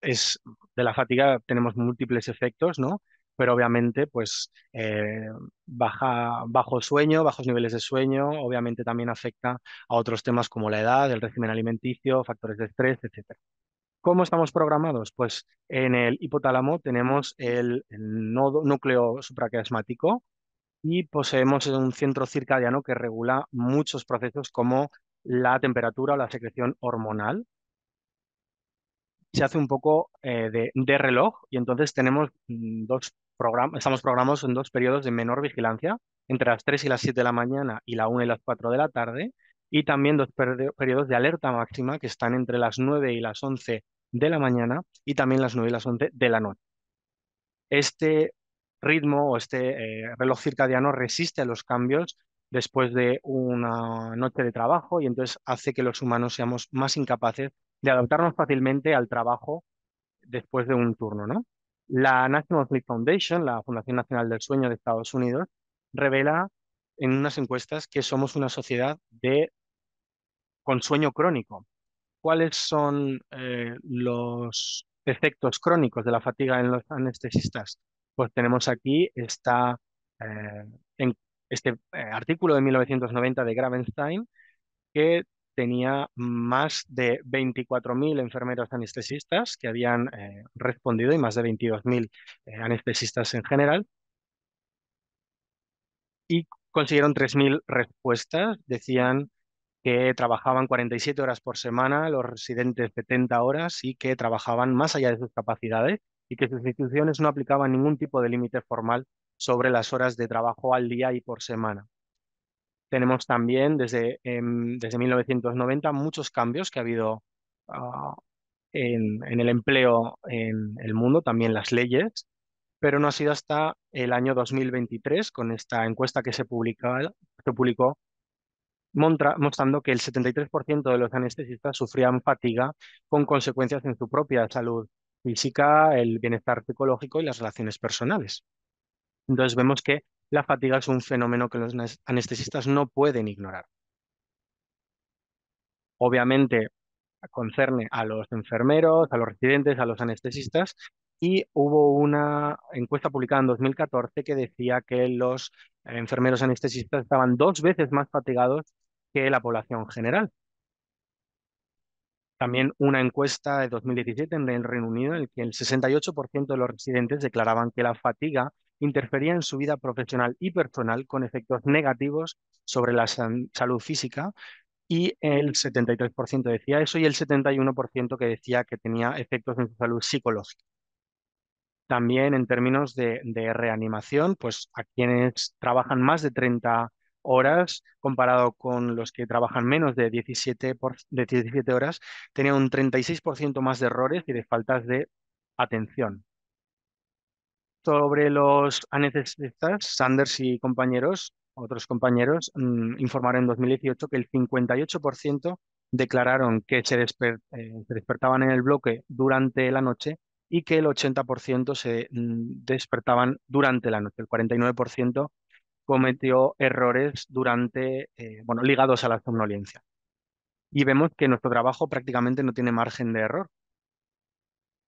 es de la fatiga, tenemos múltiples efectos, ¿no? pero obviamente pues eh, baja, bajo sueño, bajos niveles de sueño, obviamente también afecta a otros temas como la edad, el régimen alimenticio, factores de estrés, etcétera. ¿Cómo estamos programados? Pues en el hipotálamo tenemos el, nodo, núcleo supraquiasmático y poseemos un centro circadiano que regula muchos procesos como la temperatura o la secreción hormonal se hace un poco eh, de, de, reloj y entonces tenemos mm, dos estamos programados en dos periodos de menor vigilancia, entre las 3 y las 7 de la mañana y la 1 y las 4 de la tarde, y también dos periodos de alerta máxima que están entre las 9 y las 11 de la mañana y también las 9 y las 11 de la noche. Este ritmo o este eh, reloj circadiano resiste a los cambios después de una noche de trabajo y entonces hace que los humanos seamos más incapaces de adaptarnos fácilmente al trabajo después de un turno, ¿no? La National Sleep Foundation, la Fundación Nacional del Sueño de Estados Unidos, revela en unas encuestas que somos una sociedad con sueño crónico. ¿Cuáles son eh, los efectos crónicos de la fatiga en los anestesistas? Pues tenemos aquí esta, eh, en, este eh, artículo de 1990 de Gravenstein que tenía más de 24.000 enfermeros anestesistas que habían eh, respondido y más de 22.000 eh, anestesistas en general. Y consiguieron 3.000 respuestas. Decían que trabajaban 47 horas por semana, los residentes 70 horas y que trabajaban más allá de sus capacidades y que sus instituciones no aplicaban ningún tipo de límite formal sobre las horas de trabajo al día y por semana. Tenemos también desde, em, desde 1990 muchos cambios que ha habido ah, en, el empleo en el mundo, también las leyes, pero no ha sido hasta el año 2023 con esta encuesta que se, publica, publicó mostrando que el 73% de los anestesistas sufrían fatiga con consecuencias en su propia salud física, el bienestar psicológico y las relaciones personales. Entonces vemos que la fatiga es un fenómeno que los anestesistas no pueden ignorar. Obviamente concerne a los enfermeros, a los residentes, a los anestesistas, y hubo una encuesta publicada en 2014 que decía que los eh, enfermeros anestesistas estaban dos veces más fatigados que la población general. También una encuesta de 2017 en el Reino Unido en la que el 68% de los residentes declaraban que la fatiga interfería en su vida profesional y personal con efectos negativos sobre la salud física y el 73% decía eso y el 71% que decía que tenía efectos en su salud psicológica. También en términos de, reanimación, pues a quienes trabajan más de 30 horas comparado con los que trabajan menos de 17, de 17 horas, tenía un 36% más de errores y de faltas de atención sobre los anestesistas, Sanders y compañeros, otros compañeros, mm, informaron en 2018 que el 58% declararon que eh, se, despertaban en el bloque durante la noche y que el 80% se mm, despertaban durante la noche. El 49% cometió errores durante, eh, bueno, ligados a la somnolencia. Y vemos que nuestro trabajo prácticamente no tiene margen de error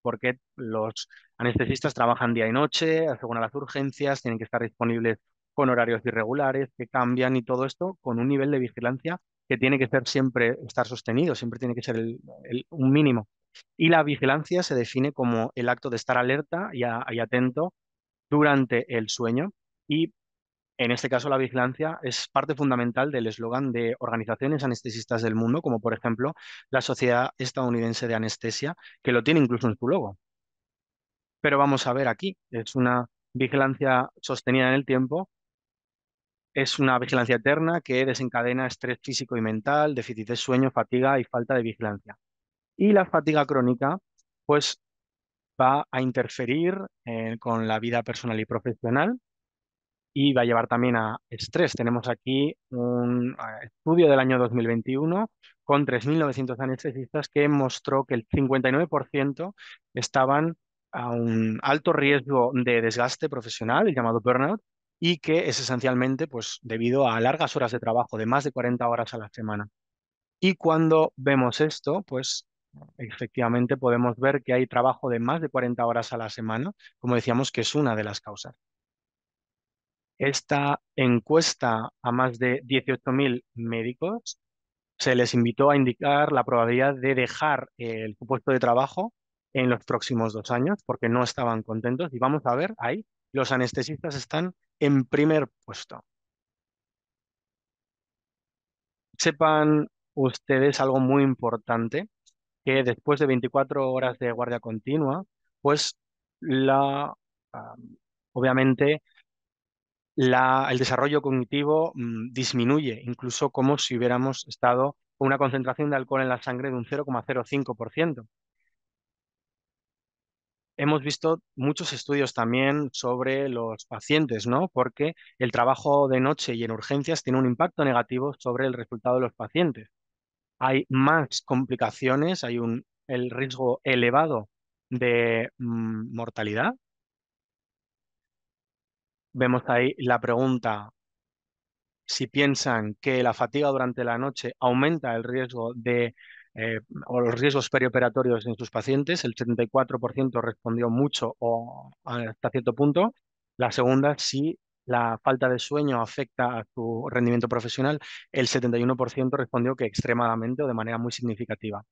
porque los anestesistas trabajan día y noche, según las urgencias, tienen que estar disponibles con horarios irregulares, que cambian y todo esto con un nivel de vigilancia que tiene que ser siempre estar sostenido, siempre tiene que ser un mínimo. Y la vigilancia se define como el acto de estar alerta y, y atento durante el sueño y en este caso, la vigilancia es parte fundamental del eslogan de organizaciones anestesistas del mundo, como por ejemplo la Sociedad Estadounidense de Anestesia, que lo tiene incluso en su logo. Pero vamos a ver aquí, es una vigilancia sostenida en el tiempo, es una vigilancia eterna que desencadena estrés físico y mental, déficit de sueño, fatiga y falta de vigilancia. Y la fatiga crónica, pues va a interferir eh, con la vida personal y profesional, y va a llevar también a estrés. Tenemos aquí un estudio del año 2021 con 3.900 anestesistas que mostró que el 59% estaban a un alto riesgo de desgaste profesional, el llamado burnout, y que es esencialmente pues, debido a largas horas de trabajo, de más de 40 horas a la semana. Y cuando vemos esto, pues efectivamente podemos ver que hay trabajo de más de 40 horas a la semana, como decíamos que es una de las causas esta encuesta a más de 18.000 médicos, se les invitó a indicar la probabilidad de dejar el puesto de trabajo en los próximos dos años porque no estaban contentos. Y vamos a ver, ahí los anestesistas están en primer puesto. Sepan ustedes algo muy importante, que después de 24 horas de guardia continua, pues la, obviamente el desarrollo cognitivo mm, disminuye, incluso como si hubiéramos estado con una concentración de alcohol en la sangre de un 0,05%. Hemos visto muchos estudios también sobre los pacientes, ¿no? Porque el trabajo de noche y en urgencias tiene un impacto negativo sobre el resultado de los pacientes. Hay más complicaciones, hay un el riesgo elevado de mm, mortalidad Vemos ahí la pregunta, si piensan que la fatiga durante la noche aumenta el riesgo de eh, o los riesgos perioperatorios en sus pacientes, el 74% respondió mucho o hasta cierto punto. La segunda, si la falta de sueño afecta a su rendimiento profesional, el 71% respondió que extremadamente o de manera muy significativa.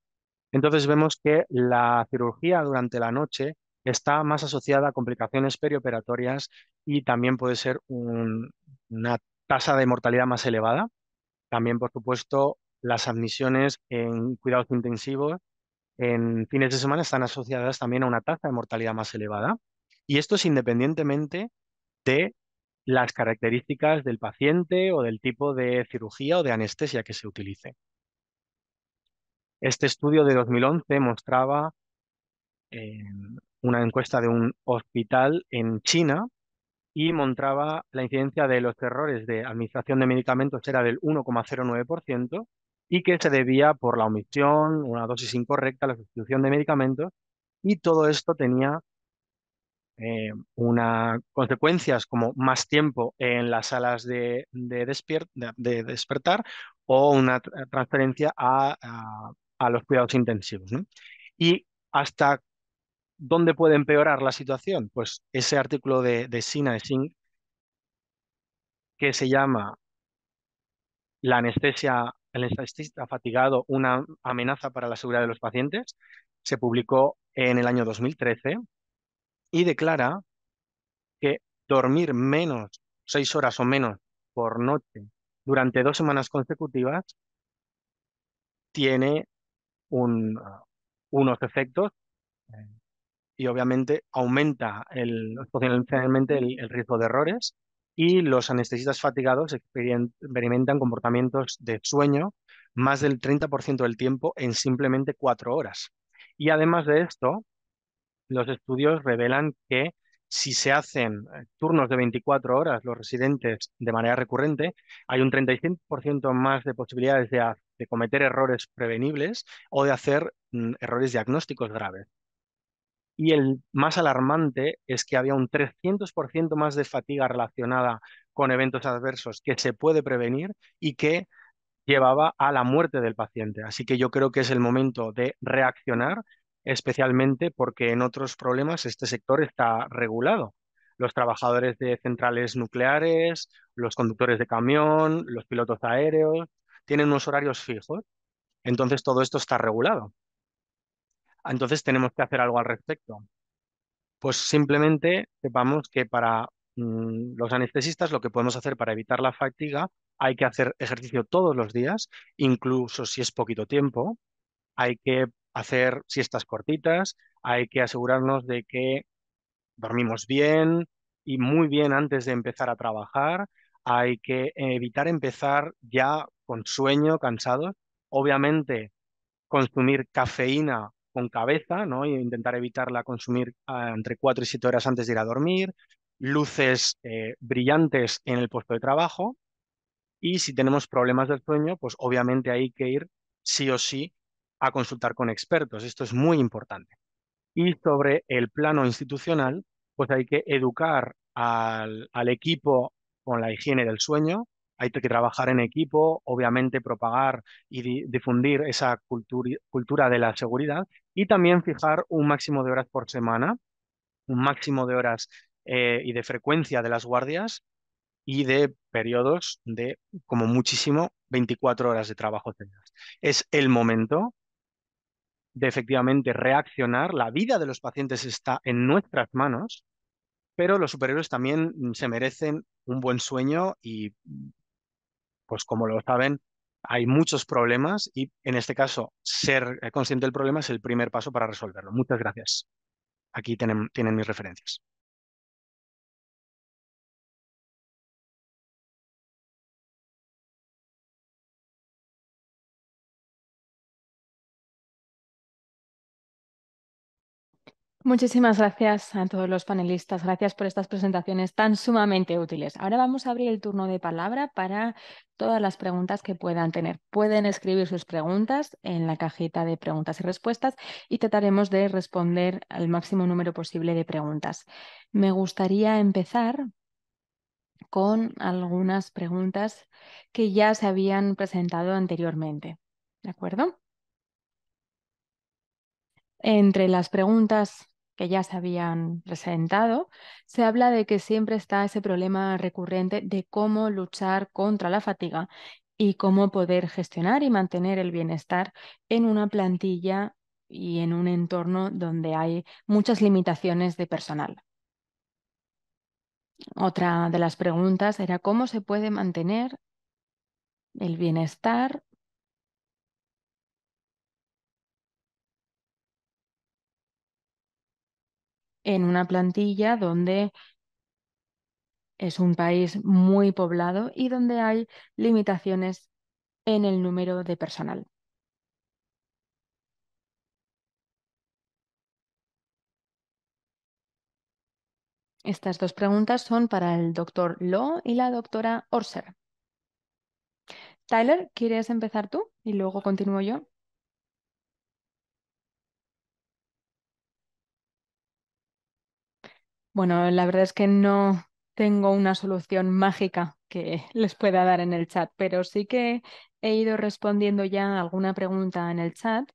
Entonces vemos que la cirugía durante la noche está más asociada a complicaciones perioperatorias y también puede ser una tasa de mortalidad más elevada. También, por supuesto, las admisiones en cuidados intensivos en fines de semana están asociadas también a una tasa de mortalidad más elevada. Y esto es independientemente de las características del paciente o del tipo de cirugía o de anestesia que se utilice. Este estudio de 2011 mostraba eh, una encuesta de un hospital en China y mostraba la incidencia de los errores de administración de medicamentos era del 1,09% y que se debía por la omisión, una dosis incorrecta, la sustitución de medicamentos y todo esto tenía eh, consecuencias como más tiempo en las salas de, despertar o una transferencia a, los cuidados intensivos. Y hasta ¿Dónde puede empeorar la situación? Pues ese artículo de, de Sina Singh que se llama La anestesia, el anestesista fatigado, una amenaza para la seguridad de los pacientes, se publicó en el año 2013 y declara que dormir menos, seis horas o menos por noche durante dos semanas consecutivas tiene unos efectos eh, y obviamente aumenta el, el, riesgo de errores y los anestesistas fatigados experimentan comportamientos de sueño más del 30% del tiempo en simplemente cuatro horas. Y además de esto, los estudios revelan que si se hacen eh, turnos de 24 horas los residentes de manera recurrente, hay un 35% más de posibilidades de, cometer errores prevenibles o de hacer mm, errores diagnósticos graves. Y el más alarmante es que había un 300% más de fatiga relacionada con eventos adversos que se puede prevenir y que llevaba a la muerte del paciente. Así que yo creo que es el momento de reaccionar, especialmente porque en otros problemas este sector está regulado. Los trabajadores de centrales nucleares, los conductores de camión, los pilotos aéreos, tienen unos horarios fijos. Entonces todo esto está regulado. Entonces tenemos que hacer algo al respecto. Pues simplemente sepamos que para mm, los anestesistas lo que podemos hacer para evitar la fatiga, hay que hacer ejercicio todos los días, incluso si es poquito tiempo, hay que hacer siestas cortitas, hay que asegurarnos de que dormimos bien y muy bien antes de empezar a trabajar, hay que evitar empezar ya con sueño, cansados, obviamente consumir cafeína con cabeza, ¿no? E intentar evitarla consumir ah, entre 4 y 7 horas antes de ir a dormir, luces eh, brillantes en el puesto de trabajo y si tenemos problemas del sueño, pues obviamente hay que ir sí o sí a consultar con expertos. Esto es muy importante. Y sobre el plano institucional, pues hay que educar al equipo con la higiene del sueño, hay que trabajar en equipo, obviamente propagar y difundir esa cultura de la seguridad y también fijar un máximo de horas por semana, un máximo de horas eh, y de frecuencia de las guardias y de periodos de como muchísimo 24 horas de trabajo. Es el momento de efectivamente reaccionar. La vida de los pacientes está en nuestras manos, pero los superhéroes también se merecen un buen sueño y pues como lo saben, hay muchos problemas y en este caso ser eh, consciente del problema es el primer paso para resolverlo. Muchas gracias. Aquí tienen, mis referencias. Muchísimas gracias a todos los panelistas. Gracias por estas presentaciones tan sumamente útiles. Ahora vamos a abrir el turno de palabra para todas las preguntas que puedan tener. Pueden escribir sus preguntas en la cajita de preguntas y respuestas y trataremos de responder al máximo número posible de preguntas. Me gustaría empezar con algunas preguntas que ya se habían presentado anteriormente. ¿De acuerdo? Entre las preguntas que ya se habían presentado, se habla de que siempre está ese problema recurrente de cómo luchar contra la fatiga y cómo poder gestionar y mantener el bienestar en una plantilla y en un entorno donde hay muchas limitaciones de personal. Otra de las preguntas era cómo se puede mantener el bienestar en una plantilla donde es un país muy poblado y donde hay limitaciones en el número de personal. Estas dos preguntas son para el doctor Lo y la doctora Orser. Tyler, ¿quieres empezar tú y luego continúo yo? Bueno, la verdad es que no tengo una solución mágica que les pueda dar en el chat, pero sí que he ido respondiendo ya alguna pregunta en el chat.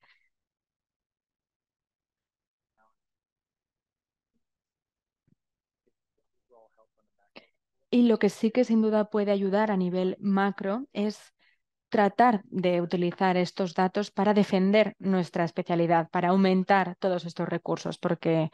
Y lo que sí que sin duda puede ayudar a nivel macro es tratar de utilizar estos datos para defender nuestra especialidad, para aumentar todos estos recursos, porque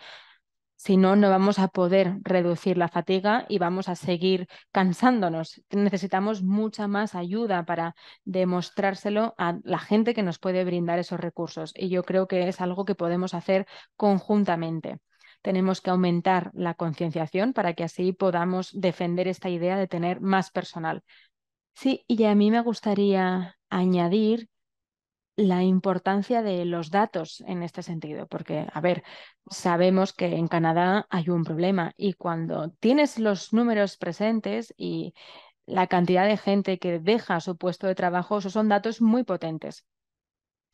si no, no vamos a poder reducir la fatiga y vamos a seguir cansándonos. Necesitamos mucha más ayuda para demostrárselo a la gente que nos puede brindar esos recursos. Y yo creo que es algo que podemos hacer conjuntamente tenemos que aumentar la concienciación para que así podamos defender esta idea de tener más personal. Sí, y a mí me gustaría añadir la importancia de los datos en este sentido, porque, a ver, sabemos que en Canadá hay un problema y cuando tienes los números presentes y la cantidad de gente que deja su puesto de trabajo, esos son datos muy potentes.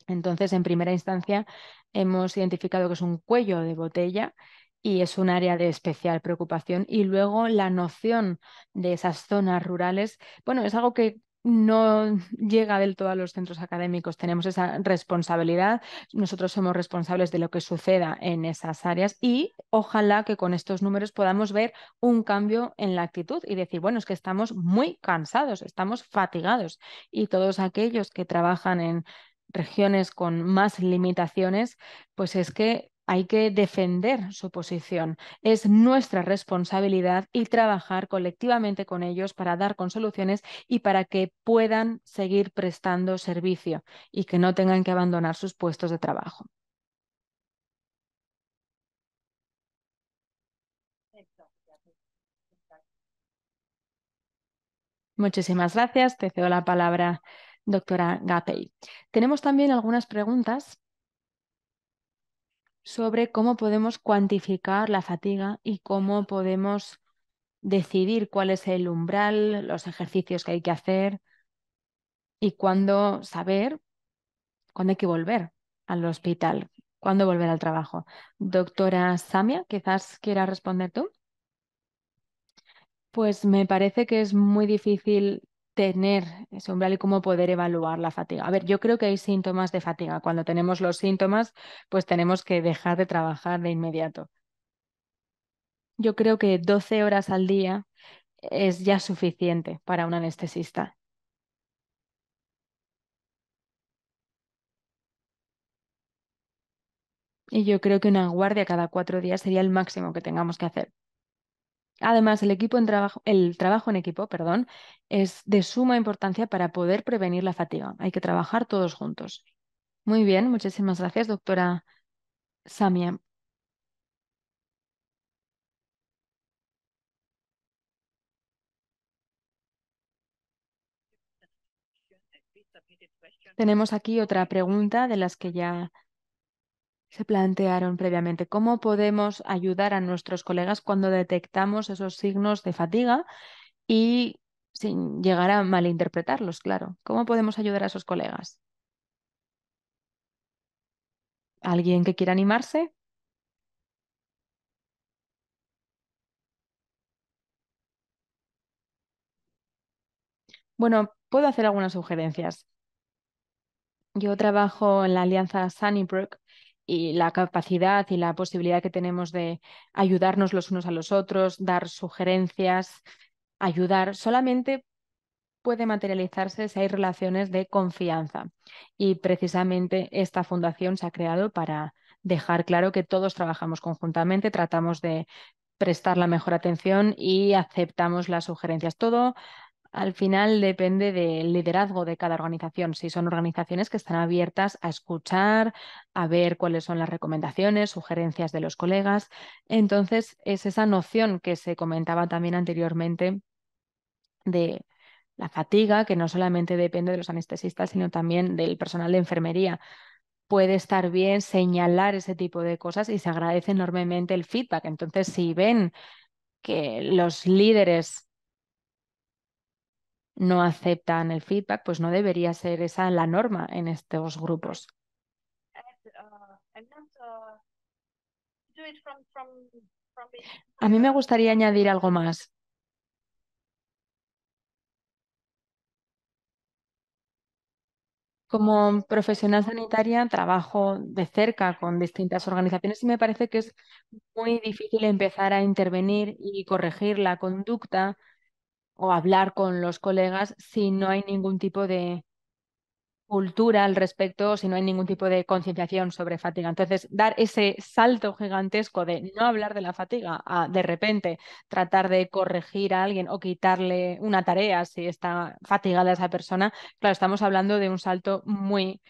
Entonces, en primera instancia, hemos identificado que es un cuello de botella y es un área de especial preocupación. Y luego la noción de esas zonas rurales, bueno, es algo que no llega del todo a los centros académicos. Tenemos esa responsabilidad. Nosotros somos responsables de lo que suceda en esas áreas y ojalá que con estos números podamos ver un cambio en la actitud y decir, bueno, es que estamos muy cansados, estamos fatigados y todos aquellos que trabajan en regiones con más limitaciones, pues es mm. que hay que defender su posición. Es nuestra responsabilidad y trabajar colectivamente con ellos para dar con soluciones y para que puedan seguir prestando servicio y que no tengan que abandonar sus puestos de trabajo. Muchísimas gracias. Te cedo la palabra, doctora Gapey. Tenemos también algunas preguntas sobre cómo podemos cuantificar la fatiga y cómo podemos decidir cuál es el umbral, los ejercicios que hay que hacer y cuándo saber cuándo hay que volver al hospital, cuándo volver al trabajo. Doctora Samia, quizás quiera responder tú. Pues me parece que es muy difícil tener ese umbral y cómo poder evaluar la fatiga. A ver, yo creo que hay síntomas de fatiga. Cuando tenemos los síntomas, pues tenemos que dejar de trabajar de inmediato. Yo creo que 12 horas al día es ya suficiente para un anestesista. Y yo creo que una guardia cada cuatro días sería el máximo que tengamos que hacer. Además, el, equipo en trabajo, el trabajo en equipo perdón, es de suma importancia para poder prevenir la fatiga. Hay que trabajar todos juntos. Muy bien, muchísimas gracias, doctora Samia. Tenemos aquí otra pregunta de las que ya se plantearon previamente cómo podemos ayudar a nuestros colegas cuando detectamos esos signos de fatiga y sin llegar a malinterpretarlos, claro. ¿Cómo podemos ayudar a esos colegas? ¿Alguien que quiera animarse? Bueno, puedo hacer algunas sugerencias. Yo trabajo en la alianza Sunnybrook y la capacidad y la posibilidad que tenemos de ayudarnos los unos a los otros, dar sugerencias, ayudar, solamente puede materializarse si hay relaciones de confianza. Y precisamente esta fundación se ha creado para dejar claro que todos trabajamos conjuntamente, tratamos de prestar la mejor atención y aceptamos las sugerencias. Todo al final depende del liderazgo de cada organización. Si son organizaciones que están abiertas a escuchar, a ver cuáles son las recomendaciones, sugerencias de los colegas, entonces es esa noción que se comentaba también anteriormente de la fatiga, que no solamente depende de los anestesistas, sino también del personal de enfermería puede estar bien señalar ese tipo de cosas y se agradece enormemente el feedback. Entonces, si ven que los líderes no aceptan el feedback, pues no debería ser esa la norma en estos grupos. A mí me gustaría añadir algo más. Como profesional sanitaria trabajo de cerca con distintas organizaciones y me parece que es muy difícil empezar a intervenir y corregir la conducta o hablar con los colegas si no hay ningún tipo de cultura al respecto, si no hay ningún tipo de concienciación sobre fatiga. Entonces, dar ese salto gigantesco de no hablar de la fatiga a de repente tratar de corregir a alguien o quitarle una tarea si está fatigada esa persona, claro, estamos hablando de un salto muy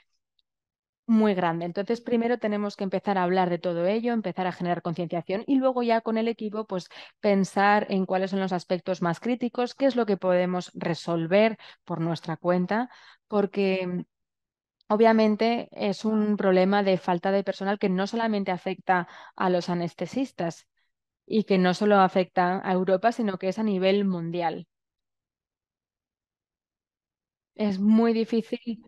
muy grande. Entonces, primero tenemos que empezar a hablar de todo ello, empezar a generar concienciación y luego ya con el equipo, pues pensar en cuáles son los aspectos más críticos, qué es lo que podemos resolver por nuestra cuenta, porque obviamente es un problema de falta de personal que no solamente afecta a los anestesistas y que no solo afecta a Europa, sino que es a nivel mundial. Es muy difícil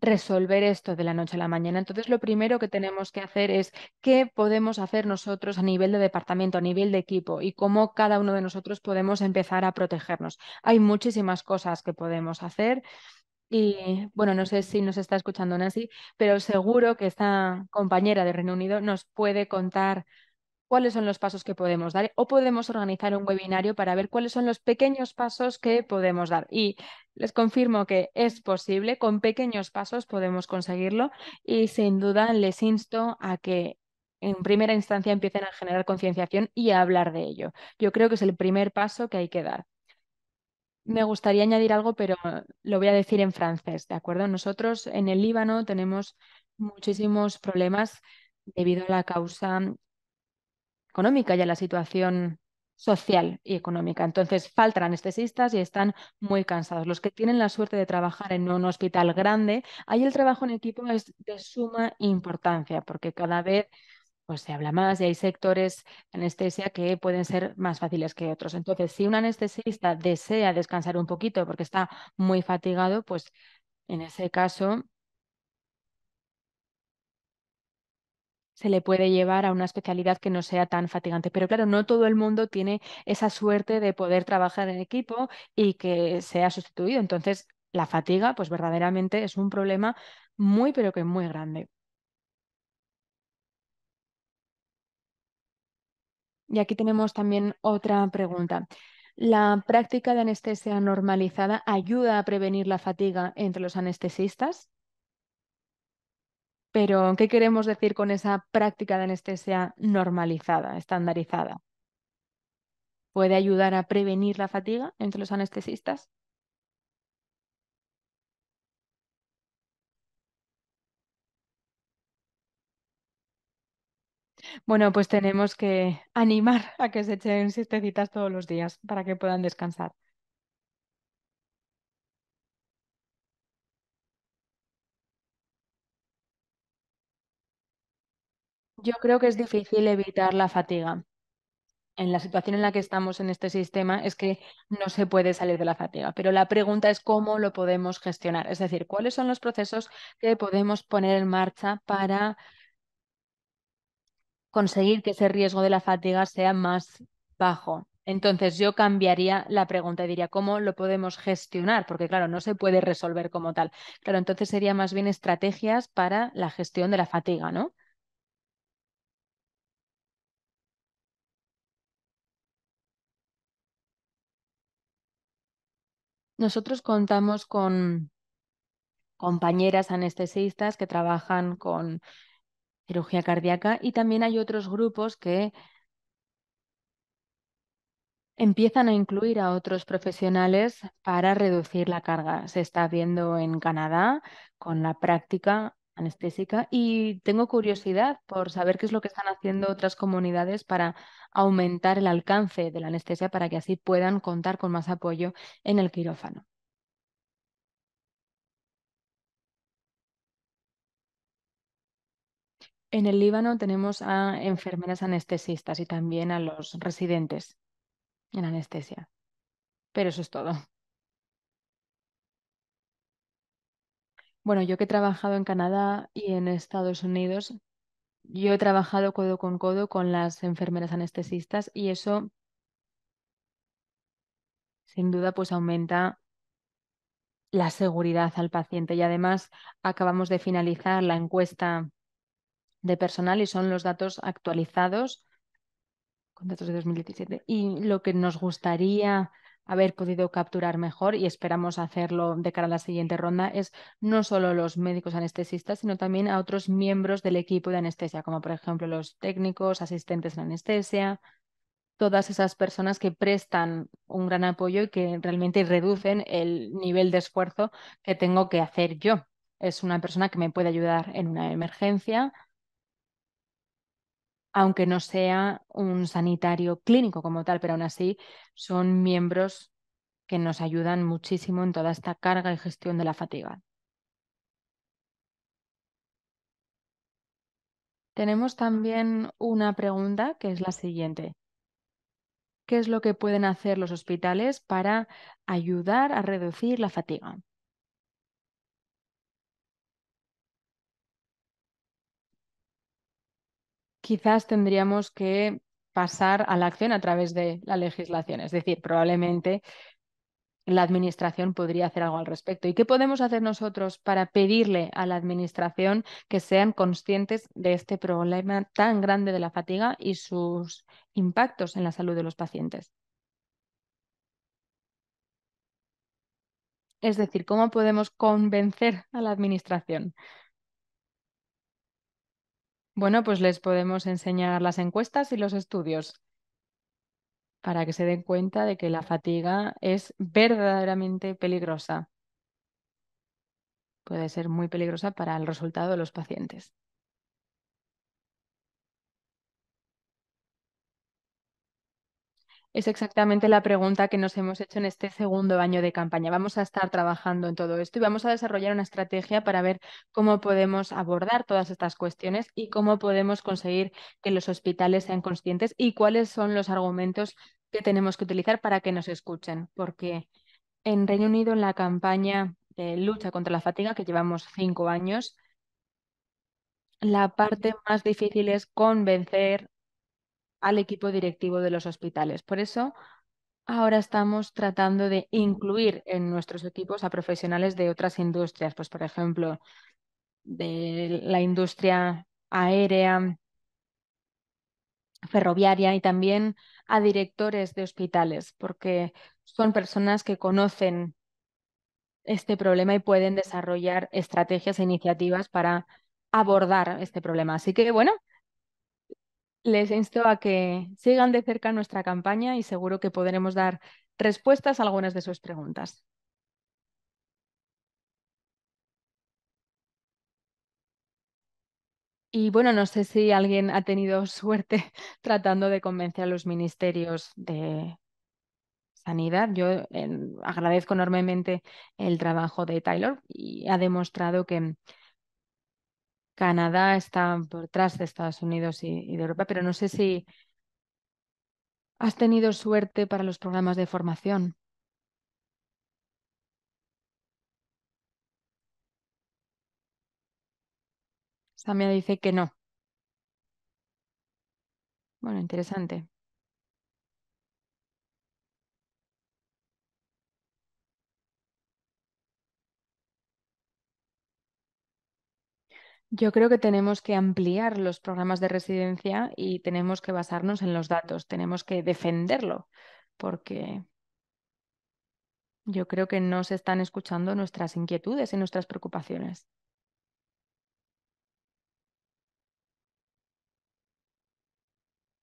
resolver esto de la noche a la mañana. Entonces, lo primero que tenemos que hacer es qué podemos hacer nosotros a nivel de departamento, a nivel de equipo y cómo cada uno de nosotros podemos empezar a protegernos. Hay muchísimas cosas que podemos hacer. Y bueno, no sé si nos está escuchando Nancy, pero seguro que esta compañera de Reino Unido nos puede contar cuáles son los pasos que podemos dar o podemos organizar un webinario para ver cuáles son los pequeños pasos que podemos dar. Y les confirmo que es posible, con pequeños pasos podemos conseguirlo y sin duda les insto a que en primera instancia empiecen a generar concienciación y a hablar de ello. Yo creo que es el primer paso que hay que dar. Me gustaría añadir algo, pero lo voy a decir en francés, ¿de acuerdo? Nosotros en el Líbano tenemos muchísimos problemas debido a la causa económica y a la situación social y económica. Entonces, faltan anestesistas y están muy cansados. Los que tienen la suerte de trabajar en un hospital grande, ahí el trabajo en equipo es de suma importancia porque cada vez pues, se habla más y hay sectores de anestesia que pueden ser más fáciles que otros. Entonces, si un anestesista desea descansar un poquito porque está muy fatigado, pues en ese caso se le puede llevar a una especialidad que no sea tan fatigante. Pero claro, no todo el mundo tiene esa suerte de poder trabajar en equipo y que sea sustituido. Entonces, la fatiga, pues verdaderamente es un problema muy, pero que muy grande. Y aquí tenemos también otra pregunta. ¿La práctica de anestesia normalizada ayuda a prevenir la fatiga entre los anestesistas? Pero, ¿qué queremos decir con esa práctica de anestesia normalizada, estandarizada? ¿Puede ayudar a prevenir la fatiga entre los anestesistas? Bueno, pues tenemos que animar a que se echen siestecitas todos los días para que puedan descansar. Yo creo que es difícil evitar la fatiga. En la situación en la que estamos en este sistema es que no se puede salir de la fatiga, pero la pregunta es cómo lo podemos gestionar, es decir, cuáles son los procesos que podemos poner en marcha para conseguir que ese riesgo de la fatiga sea más bajo. Entonces yo cambiaría la pregunta y diría, ¿cómo lo podemos gestionar? Porque claro, no se puede resolver como tal. Claro, entonces sería más bien estrategias para la gestión de la fatiga, ¿no? Nosotros contamos con compañeras anestesistas que trabajan con cirugía cardíaca y también hay otros grupos que empiezan a incluir a otros profesionales para reducir la carga. Se está viendo en Canadá con la práctica anestésica y tengo curiosidad por saber qué es lo que están haciendo otras comunidades para aumentar el alcance de la anestesia para que así puedan contar con más apoyo en el quirófano. En el Líbano tenemos a enfermeras anestesistas y también a los residentes en anestesia. Pero eso es todo. Bueno, yo que he trabajado en Canadá y en Estados Unidos, yo he trabajado codo con codo con las enfermeras anestesistas y eso sin duda pues aumenta la seguridad al paciente y además acabamos de finalizar la encuesta de personal y son los datos actualizados con datos de 2017 y lo que nos gustaría haber podido capturar mejor y esperamos hacerlo de cara a la siguiente ronda es no solo los médicos anestesistas, sino también a otros miembros del equipo de anestesia, como por ejemplo los técnicos, asistentes en anestesia, todas esas personas que prestan un gran apoyo y que realmente reducen el nivel de esfuerzo que tengo que hacer yo. Es una persona que me puede ayudar en una emergencia, aunque no sea un sanitario clínico como tal, pero aún así son miembros que nos ayudan muchísimo en toda esta carga y gestión de la fatiga. Tenemos también una pregunta que es la siguiente. ¿Qué es lo que pueden hacer los hospitales para ayudar a reducir la fatiga? quizás tendríamos que pasar a la acción a través de la legislación. Es decir, probablemente la Administración podría hacer algo al respecto. ¿Y qué podemos hacer nosotros para pedirle a la Administración que sean conscientes de este problema tan grande de la fatiga y sus impactos en la salud de los pacientes? Es decir, ¿cómo podemos convencer a la Administración? Bueno, pues les podemos enseñar las encuestas y los estudios para que se den cuenta de que la fatiga es verdaderamente peligrosa. Puede ser muy peligrosa para el resultado de los pacientes. Es exactamente la pregunta que nos hemos hecho en este segundo año de campaña. Vamos a estar trabajando en todo esto y vamos a desarrollar una estrategia para ver cómo podemos abordar todas estas cuestiones y cómo podemos conseguir que los hospitales sean conscientes y cuáles son los argumentos que tenemos que utilizar para que nos escuchen. Porque en Reino Unido, en la campaña de lucha contra la fatiga, que llevamos cinco años, la parte más difícil es convencer al equipo directivo de los hospitales. Por eso, ahora estamos tratando de incluir en nuestros equipos a profesionales de otras industrias, pues por ejemplo, de la industria aérea, ferroviaria y también a directores de hospitales, porque son personas que conocen este problema y pueden desarrollar estrategias e iniciativas para abordar este problema. Así que bueno, les insto a que sigan de cerca nuestra campaña y seguro que podremos dar respuestas a algunas de sus preguntas. Y bueno, no sé si alguien ha tenido suerte tratando de convencer a los ministerios de sanidad. Yo eh, agradezco enormemente el trabajo de Taylor y ha demostrado que Canadá está por detrás de Estados Unidos y, de Europa, pero no sé si has tenido suerte para los programas de formación. Samia dice que no. Bueno, interesante. Yo creo que tenemos que ampliar los programas de residencia y tenemos que basarnos en los datos, tenemos que defenderlo, porque yo creo que no se están escuchando nuestras inquietudes y nuestras preocupaciones.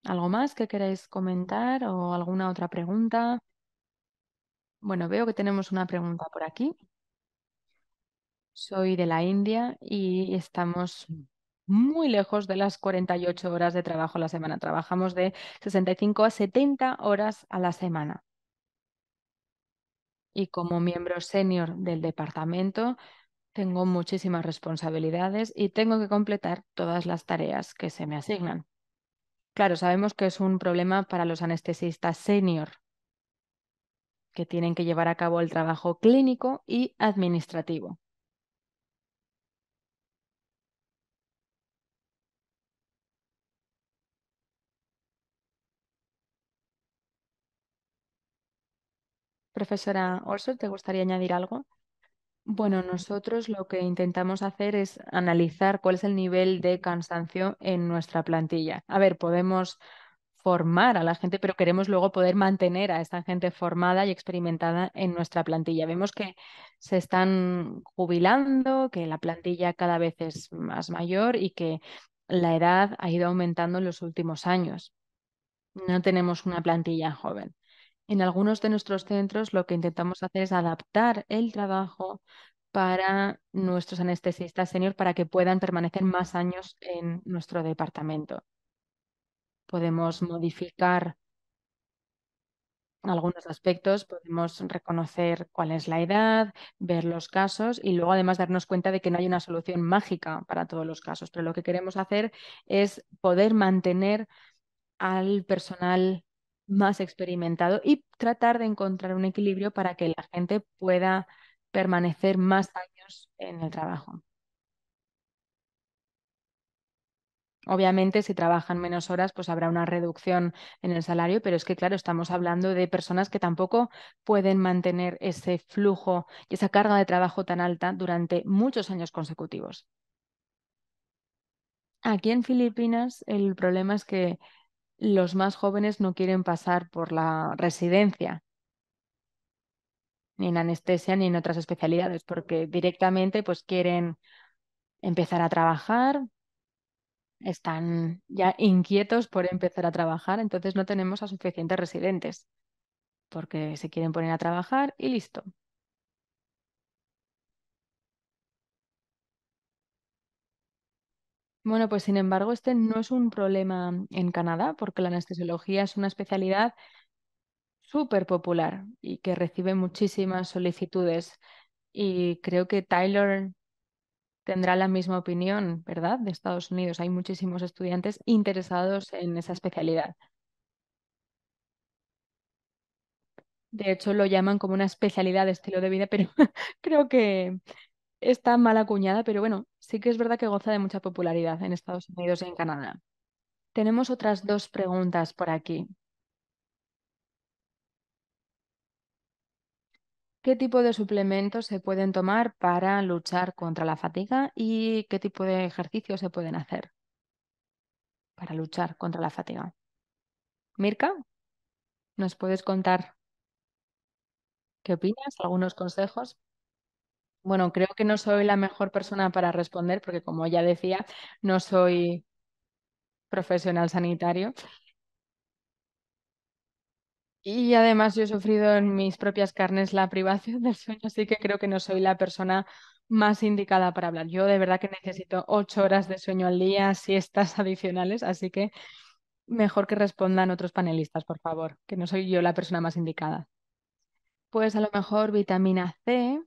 ¿Algo más que queráis comentar o alguna otra pregunta? Bueno, veo que tenemos una pregunta por aquí. Soy de la India y estamos muy lejos de las 48 horas de trabajo a la semana. Trabajamos de 65 a 70 horas a la semana. Y como miembro senior del departamento, tengo muchísimas responsabilidades y tengo que completar todas las tareas que se me asignan. Claro, sabemos que es un problema para los anestesistas senior, que tienen que llevar a cabo el trabajo clínico y administrativo. Profesora Orso, ¿te gustaría añadir algo? Bueno, mm. nosotros lo que intentamos hacer es analizar cuál es el nivel de cansancio en nuestra plantilla. A ver, podemos formar a la gente, pero queremos luego poder mantener a esta gente formada y experimentada en nuestra plantilla. Vemos que se están jubilando, que la plantilla cada vez es más mayor y que la edad ha ido aumentando en los últimos años. No tenemos una plantilla joven. En algunos de nuestros centros lo que intentamos hacer es adaptar el trabajo para nuestros anestesistas senior para que puedan permanecer más años en nuestro departamento. Podemos modificar algunos aspectos, podemos reconocer cuál es la edad, ver los casos y luego además darnos cuenta de que no hay una solución mágica para todos los casos, pero lo que queremos hacer es poder mantener al personal más experimentado y tratar de encontrar un equilibrio para que la gente pueda permanecer más años en el trabajo. Obviamente, si trabajan menos horas, pues habrá una reducción en el salario, pero es que, claro, estamos hablando de personas que tampoco pueden mantener ese flujo y esa carga de trabajo tan alta durante muchos años consecutivos. Aquí en Filipinas, el problema es que los más jóvenes no quieren pasar por la residencia, ni en anestesia ni en otras especialidades, porque directamente pues quieren empezar a trabajar, están ya inquietos por empezar a trabajar, entonces no tenemos a suficientes residentes, porque se quieren poner a trabajar y listo. Bueno, pues sin embargo, este no es un problema en Canadá, porque la anestesiología es una especialidad súper popular y que recibe muchísimas solicitudes. Y creo que Tyler tendrá la misma opinión, ¿verdad? De Estados Unidos. Hay muchísimos estudiantes interesados en esa especialidad. De hecho, lo llaman como una especialidad de estilo de vida, pero creo que está mal acuñada, pero bueno, sí que es verdad que goza de mucha popularidad en Estados Unidos y en Canadá. Tenemos otras dos preguntas por aquí. ¿Qué tipo de suplementos se pueden tomar para luchar contra la fatiga y qué tipo de ejercicios se pueden hacer para luchar contra la fatiga? Mirka, ¿nos puedes contar qué opinas? ¿Algunos consejos? bueno, creo que no soy la mejor persona para responder porque, como ya decía, no soy profesional sanitario. Y además yo he sufrido en mis propias carnes la privación del sueño, así que creo que no soy la persona más indicada para hablar. Yo de verdad que necesito ocho horas de sueño al día, siestas adicionales, así que mejor que respondan otros panelistas, por favor, que no soy yo la persona más indicada. Pues a lo mejor vitamina C,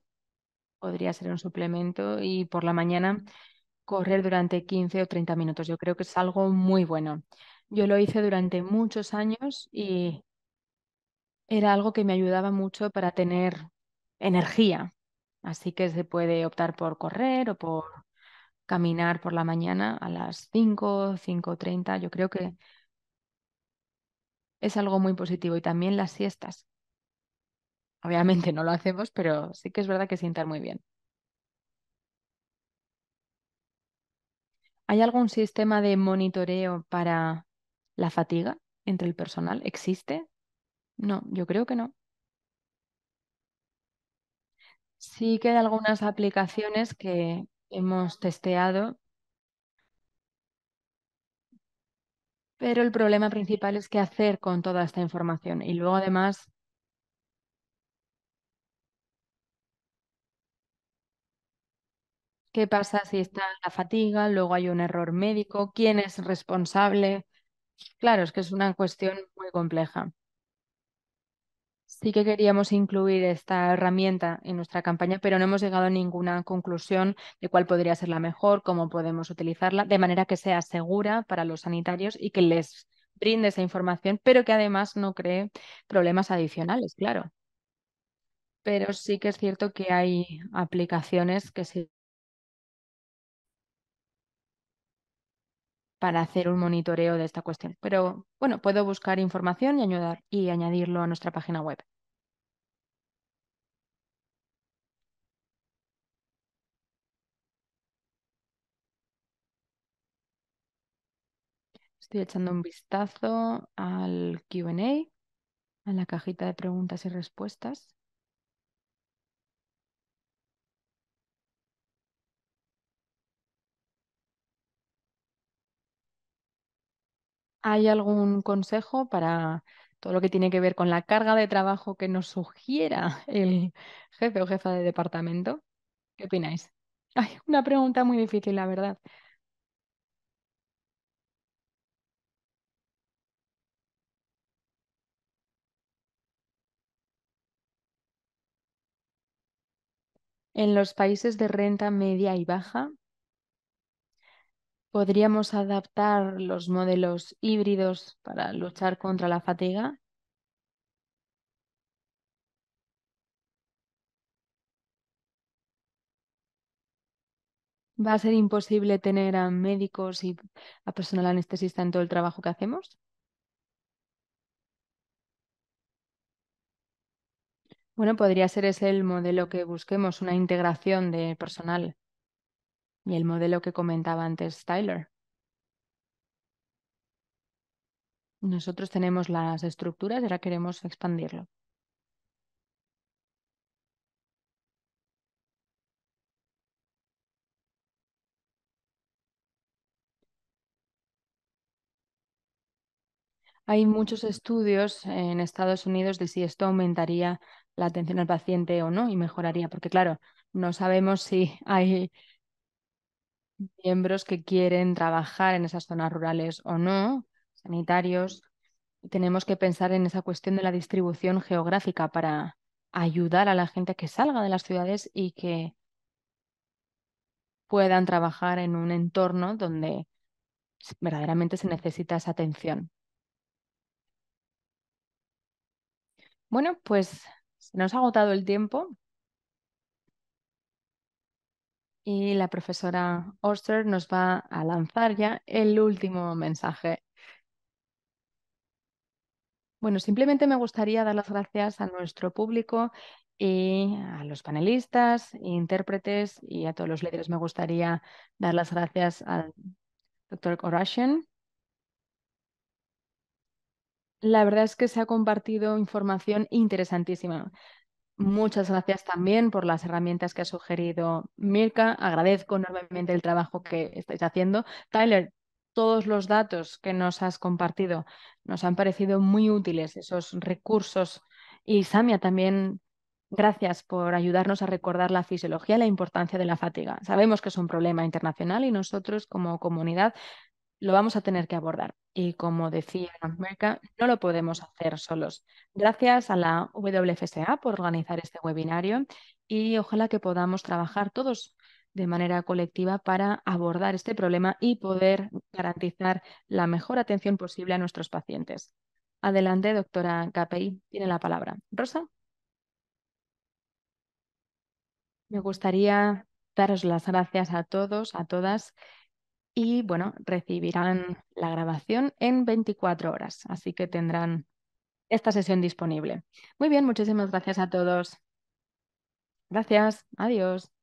podría ser un suplemento y por la mañana correr durante 15 o 30 minutos. Yo creo que es algo muy bueno. Yo lo hice durante muchos años y era algo que me ayudaba mucho para tener energía. Así que se puede optar por correr o por caminar por la mañana a las 5, 5.30. Yo creo que es algo muy positivo. Y también las siestas. Obviamente no lo hacemos, pero sí que es verdad que sientan muy bien. ¿Hay algún sistema de monitoreo para la fatiga entre el personal? ¿Existe? No, yo creo que no. Sí que hay algunas aplicaciones que hemos testeado, pero el problema principal es qué hacer con toda esta información. Y luego además ¿Qué pasa si está la fatiga? Luego hay un error médico. ¿Quién es responsable? Claro, es que es una cuestión muy compleja. Sí que queríamos incluir esta herramienta en nuestra campaña, pero no hemos llegado a ninguna conclusión de cuál podría ser la mejor, cómo podemos utilizarla, de manera que sea segura para los sanitarios y que les brinde esa información, pero que además no cree problemas adicionales, claro. Pero sí que es cierto que hay aplicaciones que sí para hacer un monitoreo de esta cuestión. Pero bueno, puedo buscar información y, y añadirlo a nuestra página web. Estoy echando un vistazo al QA, a la cajita de preguntas y respuestas. ¿Hay algún consejo para todo lo que tiene que ver con la carga de trabajo que nos sugiera el jefe o jefa de departamento? ¿Qué opináis? hay una pregunta muy difícil, la verdad. En los países de renta media y baja, ¿Podríamos adaptar los modelos híbridos para luchar contra la fatiga? ¿Va a ser imposible tener a médicos y a personal anestesista en todo el trabajo que hacemos? Bueno, podría ser ese el modelo que busquemos, una integración de personal y el modelo que comentaba antes Tyler. Nosotros tenemos las estructuras y ahora queremos expandirlo. Hay muchos estudios en Estados Unidos de si esto aumentaría la atención al paciente o no y mejoraría, porque claro, no sabemos si hay miembros que quieren trabajar en esas zonas rurales o no, sanitarios, tenemos que pensar en esa cuestión de la distribución geográfica para ayudar a la gente que salga de las ciudades y que puedan trabajar en un entorno donde verdaderamente se necesita esa atención. Bueno, pues se nos ha agotado el tiempo y la profesora Oster nos va a lanzar ya el último mensaje. Bueno, simplemente me gustaría dar las gracias a nuestro público y a los panelistas, intérpretes y a todos los líderes. Me gustaría dar las gracias al doctor Korashen. La verdad es que se ha compartido información interesantísima. Muchas gracias también por las herramientas que ha sugerido Mirka. Agradezco enormemente el trabajo que estáis haciendo. Tyler, todos los datos que nos has compartido nos han parecido muy útiles, esos recursos. Y Samia, también gracias por ayudarnos a recordar la fisiología y la importancia de la fatiga. Sabemos que es un problema internacional y nosotros como comunidad lo vamos a tener que abordar. Y como decía Merca, no lo podemos hacer solos. Gracias a la WFSA por organizar este webinario y ojalá que podamos trabajar todos de manera colectiva para abordar este problema y poder garantizar la mejor atención posible a nuestros pacientes. Adelante, doctora Capey, tiene la palabra. Rosa. Me gustaría daros las gracias a todos, a todas y bueno, recibirán la grabación en 24 horas, así que tendrán esta sesión disponible. Muy bien, muchísimas gracias a todos. Gracias, adiós.